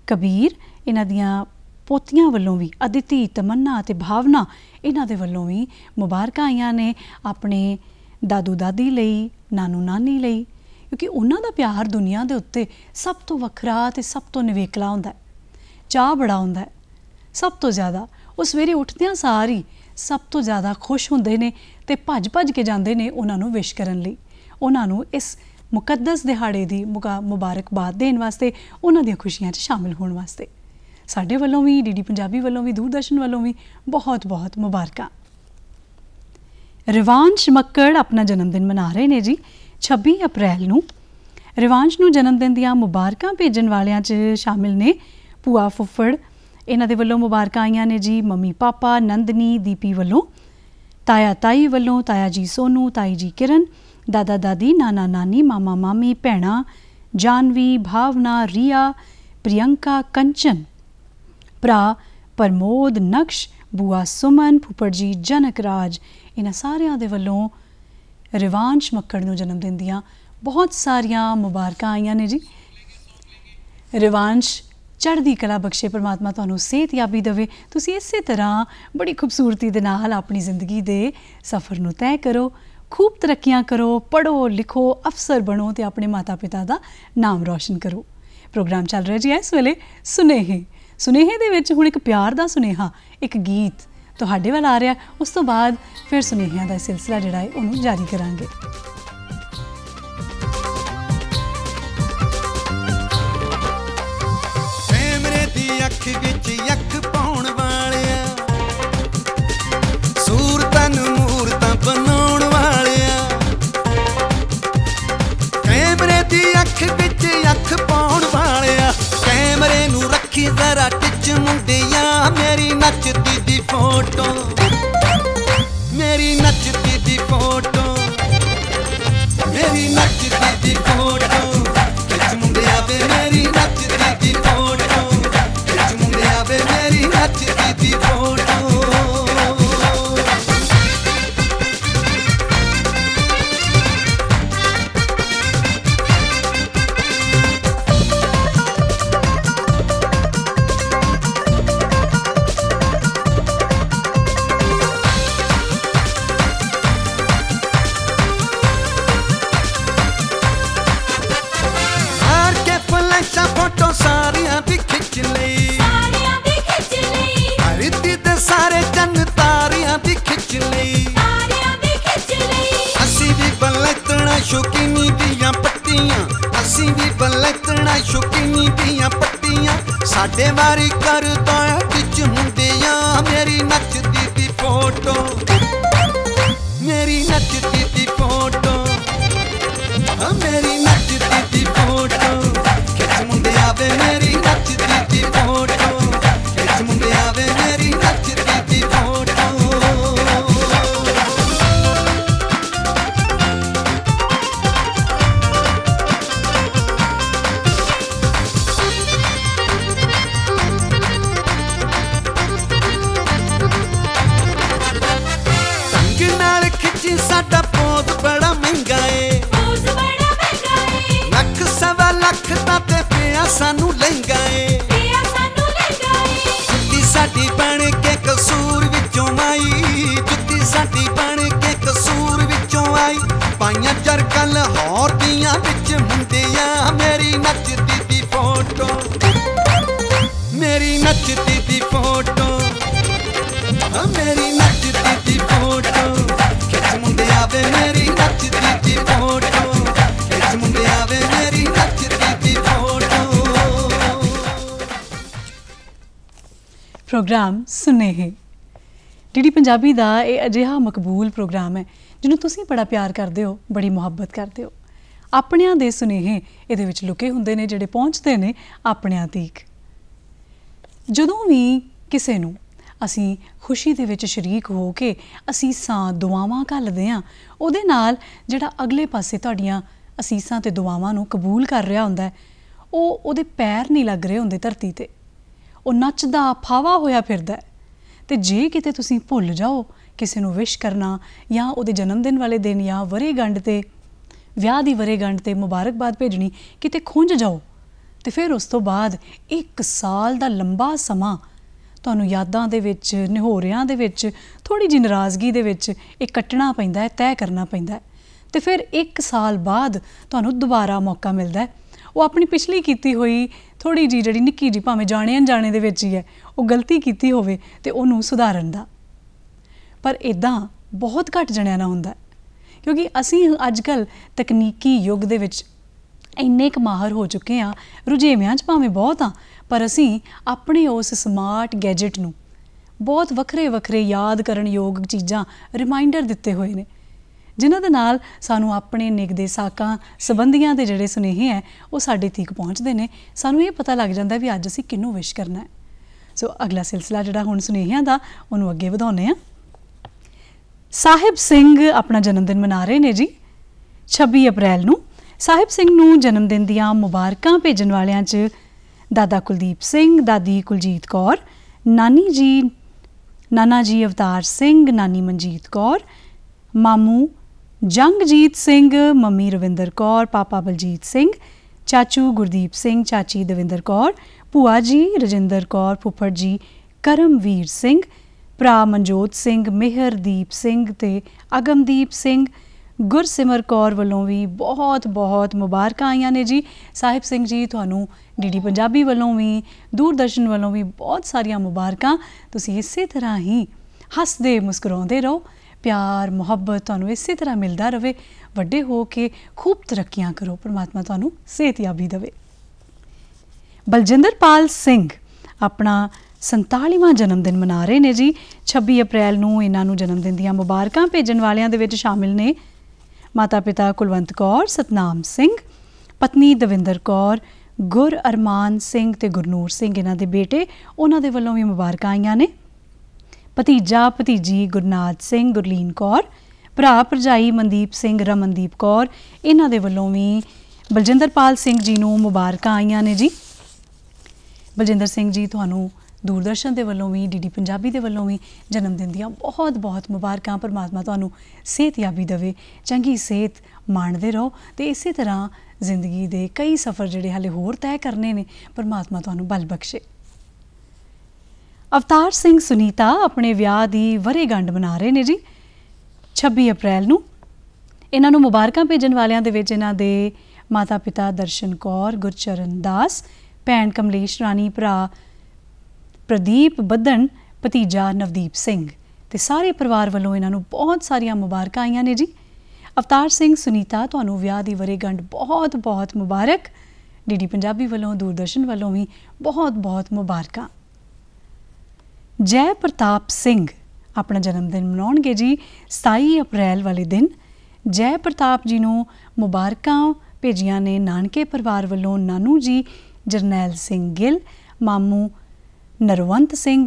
ਕਬੀਰ ਇਹਨਾਂ ਦੀਆਂ ਪੋਤੀਆਂ ਵੱਲੋਂ ਵੀ ਅਦਿਤੀ ਤਮੰਨਾ ਤੇ ਭਾਵਨਾ ਇਹਨਾਂ ਦੇ ਵੱਲੋਂ ਵੀ ਮੁਬਾਰਕਾਂ ਆਈਆਂ ਨੇ ਆਪਣੇ ਦਾਦੂ ਦਾਦੀ ਲਈ ਨਾਨੂ ਨਾਨੀ ਲਈ ਕਿਉਂਕਿ ਉਹਨਾਂ ਦਾ ਪਿਆਰ ਦੁਨੀਆ ਦੇ ਉੱਤੇ ਸਭ ਤੋਂ ਵੱਖਰਾ ਤੇ ਸਭ ਤੋਂ ਨਿਵੇਕਲਾ ਹੁੰਦਾ ਹੈ ਚਾਹ ਬੜਾ ਹੁੰਦਾ ਹੈ ਸਭ ਤੋਂ ਜ਼ਿਆਦਾ ਉਹ ਸਵੇਰੇ ਉੱਠਦਿਆਂ ਸਾਰ ਹੀ ਸਭ ਤੋਂ ਜ਼ਿਆਦਾ ਖੁਸ਼ ਹੁੰਦੇ ਨੇ ਤੇ ਭੱਜ-ਭੱਜ ਕੇ ਜਾਂਦੇ ਨੇ ਉਹਨਾਂ ਨੂੰ ਵਿਸ਼ ਕਰਨ ਲਈ ਉਹਨਾਂ ਨੂੰ ਇਸ ਮੁਕੱਦਸ ਦਿਹਾੜੇ ਦੀ ਮੁਬਾਰਕਬਾਦ ਦੇਣ ਵਾਸਤੇ ਉਹਨਾਂ ਦੀਆਂ ਖੁਸ਼ੀਆਂ 'ਚ ਸ਼ਾਮਿਲ ਹੋਣ ਵਾਸਤੇ ਸਾਡੇ ਵੱਲੋਂ ਵੀ ਡੀਡੀ ਪੰਜਾਬੀ ਵੱਲੋਂ ਵੀ ਦੂਰਦਰਸ਼ਨ ਵੱਲੋਂ ਵੀ ਬਹੁਤ-ਬਹੁਤ ਮੁਬਾਰਕਾਂ ਰਿਵਾਂਸ਼ ਮੱਕੜ ਆਪਣਾ ਜਨਮ ਦਿਨ ਮਨਾ ਰਹੇ ਨੇ ਜੀ 26 ਅਪ੍ਰੈਲ ਨੂੰ ਰਿਵਾਂਸ਼ ਨੂੰ ਜਨਮ ਦਿਨ ਦੀਆਂ ਮੁਬਾਰਕਾਂ ਭੇਜਣ ਵਾਲਿਆਂ 'ਚ ਸ਼ਾਮਿਲ ਨੇ ਪੂਆ ਫੁੱਫੜ ਇਹਨਾਂ ਦੇ ਵੱਲੋਂ ਮੁਬਾਰਕਾਂ ਆਈਆਂ ਨੇ ਜੀ ਮੰਮੀ ਪਾਪਾ ਨੰਦਨੀ ਦੀਪੀ ਵੱਲੋਂ ਤਾਇਆ ਤਾਈ ਵੱਲੋਂ ਤਾਇਆ ਜੀ ਸੋਨੂ ਤਾਈ ਜੀ ਕਿਰਨ ਦਾਦਾ ਦਾਦੀ ਨਾਨਾ ਨਾਨੀ ਮਾਮਾ ਮਾਮੀ ਭੈਣਾ ਜਾਨਵੀ ਭਾਵਨਾ ਰੀਆ ਪ੍ਰਿਯੰਕਾ ਕੰਚਨ ਭਰਾ ਪਰਮੋਦ ਨਕਸ਼ ਬੂਆ ਸੁਮਨ ਫੁੱਪੜ ਜੀ ਜਨਕ ਰਾਜ ਇਹਨਾਂ ਸਾਰਿਆਂ ਦੇ ਵੱਲੋਂ ਰਿਵਾਂਸ਼ ਮੱਕੜ ਨੂੰ ਜਨਮ ਦਿਨ ਦੀਆਂ ਬਹੁਤ ਸਾਰੀਆਂ ਮੁਬਾਰਕਾਂ ਆਈਆਂ ਨੇ ਜੀ ਰਿਵਾਂਸ਼ ਚੜ੍ਹਦੀ ਕਲਾ ਬਖਸ਼ੇ ਪ੍ਰਮਾਤਮਾ ਤੁਹਾਨੂੰ ਸਿਹਤ ਯਾਬੀ ਦੇਵੇ ਤੁਸੀਂ ਇਸੇ ਤਰ੍ਹਾਂ ਬੜੀ ਖੂਬਸੂਰਤੀ ਦੇ ਨਾਲ ਆਪਣੀ ਜ਼ਿੰਦਗੀ ਦੇ ਸਫ਼ਰ ਨੂੰ ਤੈਅ ਕਰੋ ਖੂਬ ਤਰੱਕੀਆਂ ਕਰੋ ਪੜੋ ਲਿਖੋ ਅਫਸਰ ਬਣੋ ਤੇ ਆਪਣੇ ਮਾਤਾ-ਪਿਤਾ ਦਾ ਨਾਮ ਰੌਸ਼ਨ ਕਰੋ ਪ੍ਰੋਗਰਾਮ ਚੱਲ ਰਿਹਾ ਜੀ ਇਸ ਵੇਲੇ ਸੁਨੇਹੇ ਸੁਨੇਹੇ ਦੇ ਵਿੱਚ ਹੁਣ ਇੱਕ ਪਿਆਰ ਦਾ ਸੁਨੇਹਾ ਇੱਕ ਗੀਤ ਤੁਹਾਡੇ ਵੱਲ ਆ ਰਿਹਾ ਉਸ ਤੋਂ ਬਾਅਦ ਫਿਰ ਸੁਨੇਹਿਆਂ ਦਾ ਸਿਲਸਿਲਾ ਜਿਹੜਾ ਹੈ ਉਹਨੂੰ ਜਾਰੀ ਕਰਾਂਗੇ ਕੈਮਰੇ ਦੀ ਅੱਖ ਵਿੱਚ ਅੱਖ ਪਾਉਣ ਵਾਲਿਆ ਨੂੰ ਮੂਰਤਾਂ ਬਣਾਉਣ ਵਾਲਿਆ ਕੈਮਰੇ ਦੀ ਅੱਖ ਵਿੱਚ ਅੱਖ ਪਾਉਣ ਵਾਲਿਆ ਕੈਮਰੇ ਨੂੰ ਦੇਖੀ ਜ਼ਰਾ ਕਿਚ ਮੁੰਡਿਆਂ ਮੇਰੀ ਨੱਚਦੀ ਦੀ ਫੋਟੋ ਮੇਰੀ ਨੱਚਦੀ ਦੀ ਫੋਟੋ ਮੇਰੀ ਨੱਚਦੀ ਦੀ ਫੋਟੋ ਕਿਚ ਮੁੰਡਿਆਂ ਵੇ ਪ੍ਰੋਗਰਾਮ ਸੁਨੇਹੇ ਡੀਡੀ ਪੰਜਾਬੀ ਦਾ ਇਹ ਅਜਿਹਾ ਮਕਬੂਲ ਪ੍ਰੋਗਰਾਮ ਹੈ ਜਿਹਨੂੰ ਤੁਸੀਂ ਬੜਾ ਪਿਆਰ ਕਰਦੇ ਹੋ ਬੜੀ ਮੁਹੱਬਤ ਕਰਦੇ ਹੋ ਆਪਣਿਆਂ ਦੇ ਸੁਨੇਹੇ ਇਹਦੇ ਵਿੱਚ ਲੁਕੇ ਹੁੰਦੇ ਨੇ ਜਿਹੜੇ ਪਹੁੰਚਦੇ ਨੇ ਆਪਣਿਆਂ ਤੀਕ ਜਦੋਂ ਵੀ ਕਿਸੇ ਨੂੰ ਅਸੀਂ ਖੁਸ਼ੀ ਦੇ ਵਿੱਚ ਸ਼ਰੀਕ ਹੋ ਕੇ ਅਸੀਂ ਸਾਂ ਦੁਆਵਾਂ ਘੱਲਦੇ ਆ ਉਹਦੇ ਨਾਲ ਜਿਹੜਾ ਅਗਲੇ ਪਾਸੇ ਤੁਹਾਡੀਆਂ ਅਸੀਸਾਂ ਤੇ ਦੁਆਵਾਂ ਨੂੰ ਕਬੂਲ ਕਰ ਰਿਹਾ ਹੁੰਦਾ ਉਹ ਉਹਦੇ ਪੈਰ ਨਹੀਂ ਲੱਗ ਰਹੇ ਹੁੰਦੇ ਧਰਤੀ ਤੇ ਉਹ ਨੱਚਦਾ ਫਾਵਾ ਹੋਇਆ ਫਿਰਦਾ ਤੇ ਜੇ ਕਿਤੇ ਤੁਸੀਂ ਭੁੱਲ ਜਾਓ ਕਿਸੇ ਨੂੰ ਵਿਸ਼ ਕਰਨਾ ਜਾਂ ਉਹਦੇ ਜਨਮ ਦਿਨ ਵਾਲੇ ਦਿਨ ਜਾਂ ਵਰੇਗੰਢ ਤੇ ਵਿਆਹ ਦੀ ਵਰੇਗੰਢ ਤੇ ਮੁਬਾਰਕਬਾਦ ਭੇਜਣੀ ਕਿਤੇ ਖੁੰਝ ਜਾਓ ਤੇ ਫਿਰ ਉਸ ਤੋਂ ਬਾਅਦ ਇੱਕ ਸਾਲ ਦਾ ਲੰਬਾ ਸਮਾਂ ਤੁਹਾਨੂੰ ਯਾਦਾਂ ਦੇ ਵਿੱਚ ਨਿਹੋਰਿਆਂ ਦੇ ਵਿੱਚ ਥੋੜੀ ਜਿਹੀ ਨਾਰਾਜ਼ਗੀ ਦੇ ਵਿੱਚ ਇਹ ਕੱਟਣਾ ਪੈਂਦਾ ਹੈ ਤੈਅ ਕਰਨਾ ਪੈਂਦਾ ਹੈ ਤੇ ਫਿਰ ਇੱਕ ਸਾਲ ਬਾਅਦ ਤੁਹਾਨੂੰ ਦੁਬਾਰਾ ਮੌਕਾ ਮਿਲਦਾ ਹੈ ਉਹ ਆਪਣੀ ਪਿਛਲੀ ਕੀਤੀ ਹੋਈ ਥੋੜੀ ਜੀ ਜਿਹੜੀ ਨਿੱਕੀ ਜੀ ਭਾਵੇਂ ਜਾਣੇ ਅਣਜਾਣੇ ਦੇ ਵਿੱਚ ਹੀ ਹੈ ਉਹ ਗਲਤੀ ਕੀਤੀ ਹੋਵੇ ਤੇ ਉਹਨੂੰ ਸੁਧਾਰਨ ਦਾ ਪਰ ਇਦਾਂ ਬਹੁਤ ਘੱਟ ਜਣਿਆ ਨਾ ਹੁੰਦਾ ਕਿਉਂਕਿ ਅਸੀਂ ਅੱਜ ਕੱਲ ਤਕਨੀਕੀ ਯੁੱਗ ਦੇ ਵਿੱਚ ਇੰਨੇ ਕੁ ਮਾਹਰ ਹੋ ਚੁੱਕੇ ਆ ਰੁਝੇਵਿਆਂ 'ਚ ਭਾਵੇਂ ਬਹੁਤ ਆ ਪਰ ਅਸੀਂ ਆਪਣੇ ਉਸ ਸਮਾਰਟ ਗੈਜਟ ਨੂੰ ਬਹੁਤ ਵੱਖਰੇ ਵੱਖਰੇ ਯਾਦ ਕਰਨ ਯੋਗ ਚੀਜ਼ਾਂ ਰਿਮਾਈਂਡਰ ਦਿੱਤੇ ਹੋਏ ਨੇ ਜਿਨ੍ਹਾਂ ਦੇ ਨਾਲ ਸਾਨੂੰ ਆਪਣੇ ਦੇ ਸਾਕਾਂ ਸਬੰਧੀਆਂ ਦੇ ਜਿਹੜੇ ਸੁਨੇਹੇ ਹੈ ਉਹ ਸਾਡੇ ਤੀਕ ਪਹੁੰਚਦੇ ਨੇ ਸਾਨੂੰ ਇਹ ਪਤਾ ਲੱਗ ਜਾਂਦਾ ਵੀ ਅੱਜ ਅਸੀਂ ਕਿੰਨੂੰ ਵਿਸ਼ ਕਰਨਾ ਹੈ ਸੋ ਅਗਲਾ ਸਿਲਸਿਲਾ ਜਿਹੜਾ ਹੁਣ ਸੁਨੇਹਿਆਂ ਦਾ ਉਹਨੂੰ ਅੱਗੇ ਵਧਾਉਨੇ ਆ ਸਾਹਿਬ ਸਿੰਘ ਆਪਣਾ ਜਨਮ ਦਿਨ ਮਨਾ ਰਹੇ ਨੇ ਜੀ 26 ਅਪ੍ਰੈਲ ਨੂੰ ਸਾਹਿਬ ਸਿੰਘ ਨੂੰ ਜਨਮ ਦਿਨ ਦੀਆਂ ਮੁਬਾਰਕਾਂ ਭੇਜਣ ਵਾਲਿਆਂ 'ਚ ਦਾਦਾ ਕੁਲਦੀਪ ਸਿੰਘ ਦਾਦੀ ਕੁਲਜੀਤ ਕੌਰ ਨਾਨੀ ਜੀ ਨਾਨਾ ਜੀ ਅਵਤਾਰ ਸਿੰਘ ਨਾਨੀ ਮਨਜੀਤ ਕੌਰ ਮਾਮੂ ਜੰਗਜੀਤ ਸਿੰਘ ਮੰਮੀ ਰਵਿੰਦਰ ਕੌਰ ਪਾਪਾ ਬਲਜੀਤ ਸਿੰਘ ਚਾਚੂ ਗੁਰਦੀਪ ਸਿੰਘ ਚਾਚੀ ਦਵਿੰਦਰ ਕੌਰ ਭੂਆ ਜੀ ਰਜਿੰਦਰ ਕੌਰ ਫੁੱਫੜ ਜੀ ਕਰਮਵੀਰ ਸਿੰਘ ਭਰਾ ਮਨਜੋਤ ਸਿੰਘ ਮਿਹਰਦੀਪ ਸਿੰਘ ਤੇ ਅਗਮਦੀਪ ਸਿੰਘ ਗੁਰਸਿਮਰ ਕੌਰ ਵੱਲੋਂ ਵੀ ਬਹੁਤ ਬਹੁਤ ਮੁਬਾਰਕਾਂ ਆਈਆਂ ਨੇ ਜੀ ਸਾਹਿਬ ਸਿੰਘ ਜੀ ਤੁਹਾਨੂੰ ਡੀਡੀ ਪੰਜਾਬੀ ਵੱਲੋਂ ਵੀ ਦੂਰਦਰਸ਼ਨ ਵੱਲੋਂ ਵੀ ਬਹੁਤ ਸਾਰੀਆਂ ਮੁਬਾਰਕਾਂ ਤੁਸੀਂ ਇਸੇ ਤਰ੍ਹਾਂ ਹੀ ਹੱਸਦੇ ਮੁਸਕਰਾਉਂਦੇ ਰਹੋ ਪਿਆਰ ਮੁਹੱਬਤ ਤੁਹਾਨੂੰ ਇਸੇ ਤਰ੍ਹਾਂ ਮਿਲਦਾ ਰਹੇ ਵੱਡੇ ਹੋ ਕੇ ਖੂਬ ਤਰੱਕੀਆਂ ਕਰੋ ਪ੍ਰਮਾਤਮਾ ਤੁਹਾਨੂੰ ਸਿਹਤਯਾਬੀ ਦੇਵੇ ਬਲਜਿੰਦਰਪਾਲ ਸਿੰਘ ਆਪਣਾ 47ਵਾਂ ਜਨਮ ਦਿਨ ਮਨਾ ਰਹੇ ਨੇ ਜੀ 26 ਅਪ੍ਰੈਲ ਨੂੰ ਇਹਨਾਂ ਨੂੰ ਜਨਮ ਦਿਨ ਦੀਆਂ ਮੁਬਾਰਕਾਂ ਭੇਜਣ ਵਾਲਿਆਂ ਦੇ ਵਿੱਚ ਸ਼ਾਮਿਲ ਨੇ ਮਾਤਾ-ਪਿਤਾ ਕੁਲਵੰਤ ਕੌਰ ਸਤਨਾਮ ਸਿੰਘ ਪਤਨੀ ਦਵਿੰਦਰ ਕੌਰ ਗੁਰ ਅਰਮਾਨ ਸਿੰਘ ਤੇ ਗੁਰਨੂਰ ਸਿੰਘ ਇਹਨਾਂ ਦੇ ਬੇਟੇ ਉਹਨਾਂ ਦੇ ਵੱਲੋਂ ਵੀ ਮੁਬਾਰਕਾਂ ਆਈਆਂ ਨੇ ਭਤੀਜਾ ਭਤੀਜੀ ਗੁਰਨਾਥ ਸਿੰਘ ਗੁਰਲੀਨ ਕੌਰ ਭਰਾ ਪਰਜਾਈ ਮਨਦੀਪ ਸਿੰਘ ਰਮਨਦੀਪ ਕੌਰ ਇਹਨਾਂ ਦੇ ਵੱਲੋਂ ਵੀ ਬਲਜਿੰਦਰਪਾਲ ਸਿੰਘ ਜੀ ਨੂੰ ਮੁਬਾਰਕਾਂ ਆਈਆਂ ਨੇ ਜੀ ਬਲਜਿੰਦਰ ਸਿੰਘ ਜੀ ਤੁਹਾਨੂੰ ਦੂਰਦਰਸ਼ਨ ਦੇ ਵੱਲੋਂ ਵੀ ਡੀਡੀ ਪੰਜਾਬੀ ਦੇ ਵੱਲੋਂ ਵੀ ਜਨਮ ਦਿਨ ਦੀਆਂ ਬਹੁਤ-ਬਹੁਤ ਮੁਬਾਰਕਾਂ ਪਰਮਾਤਮਾ ਤੁਹਾਨੂੰ ਸਿਹਤਯਾਬੀ ਦੇਵੇ ਚੰਗੀ ਸਿਹਤ ਮਾਣਦੇ ਰਹੋ ਤੇ ਇਸੇ ਤਰ੍ਹਾਂ ਜ਼ਿੰਦਗੀ ਦੇ ਕਈ ਸਫ਼ਰ ਜਿਹੜੇ ਹਲੇ ਹੋਰ ਤੈਅ ਕਰਨੇ ਨੇ ਪਰਮਾਤਮਾ ਤੁਹਾਨੂੰ ਬਲ ਬਖਸ਼ੇ ਅਵਤਾਰ ਸਿੰਘ ਸੁਨੀਤਾ ਆਪਣੇ ਵਿਆਹ ਦੀ ਵਰੇਗੰਢ ਮਨਾ ਰਹੇ ਨੇ ਜੀ 26 ਅਪ੍ਰੈਲ ਨੂੰ ਇਹਨਾਂ ਨੂੰ ਮੁਬਾਰਕਾਂ ਭੇਜਣ ਵਾਲਿਆਂ ਦੇ ਵਿੱਚ ਇਹਨਾਂ ਦੇ ਮਾਤਾ-ਪਿਤਾ ਦਰਸ਼ਨ ਕੌਰ ਗੁਰਚਰਨ ਦਾਸ ਭੈਣ ਕਮਲੇਸ਼ ਰਾਣੀ ਭਰਾ ਪ੍ਰਦੀਪ ਬਦਨ ਭਤੀਜਾ ਨਵਦੀਪ ਸਿੰਘ ਤੇ ਸਾਰੇ ਪਰਿਵਾਰ ਵੱਲੋਂ ਇਹਨਾਂ ਨੂੰ ਬਹੁਤ ਸਾਰੀਆਂ ਮੁਬਾਰਕਾਂ ਆਈਆਂ ਨੇ ਜੀ ਅਵਤਾਰ ਸਿੰਘ ਸੁਨੀਤਾ ਤੁਹਾਨੂੰ ਵਿਆਹ ਦੀ ਵਰੇਗੰਢ ਬਹੁਤ-ਬਹੁਤ ਮੁਬਾਰਕ ਡੀਡੀ ਪੰਜਾਬੀ ਵੱਲੋਂ ਦੂਰਦਰਸ਼ਨ ਵੱਲੋਂ ਵੀ ਬਹੁਤ-ਬਹੁਤ ਮੁਬਾਰਕਾਂ ਜੈ ਪ੍ਰਤਾਪ ਸਿੰਘ ਆਪਣਾ ਜਨਮ ਦਿਨ ਮਨਾਉਣਗੇ ਜੀ 27 ਅਪ੍ਰੈਲ ਵਾਲੇ ਦਿਨ ਜੈ ਪ੍ਰਤਾਪ ਜੀ ਨੂੰ ਮੁਬਾਰਕਾਂ ਭੇਜੀਆਂ ਨੇ ਨਾਨਕੇ ਪਰਿਵਾਰ ਵੱਲੋਂ ਨਾਨੂ ਜੀ ਜਰਨੈਲ ਸਿੰਘ ਗਿੱਲ ਮਾਮੂ ਨਰਵੰਤ ਸਿੰਘ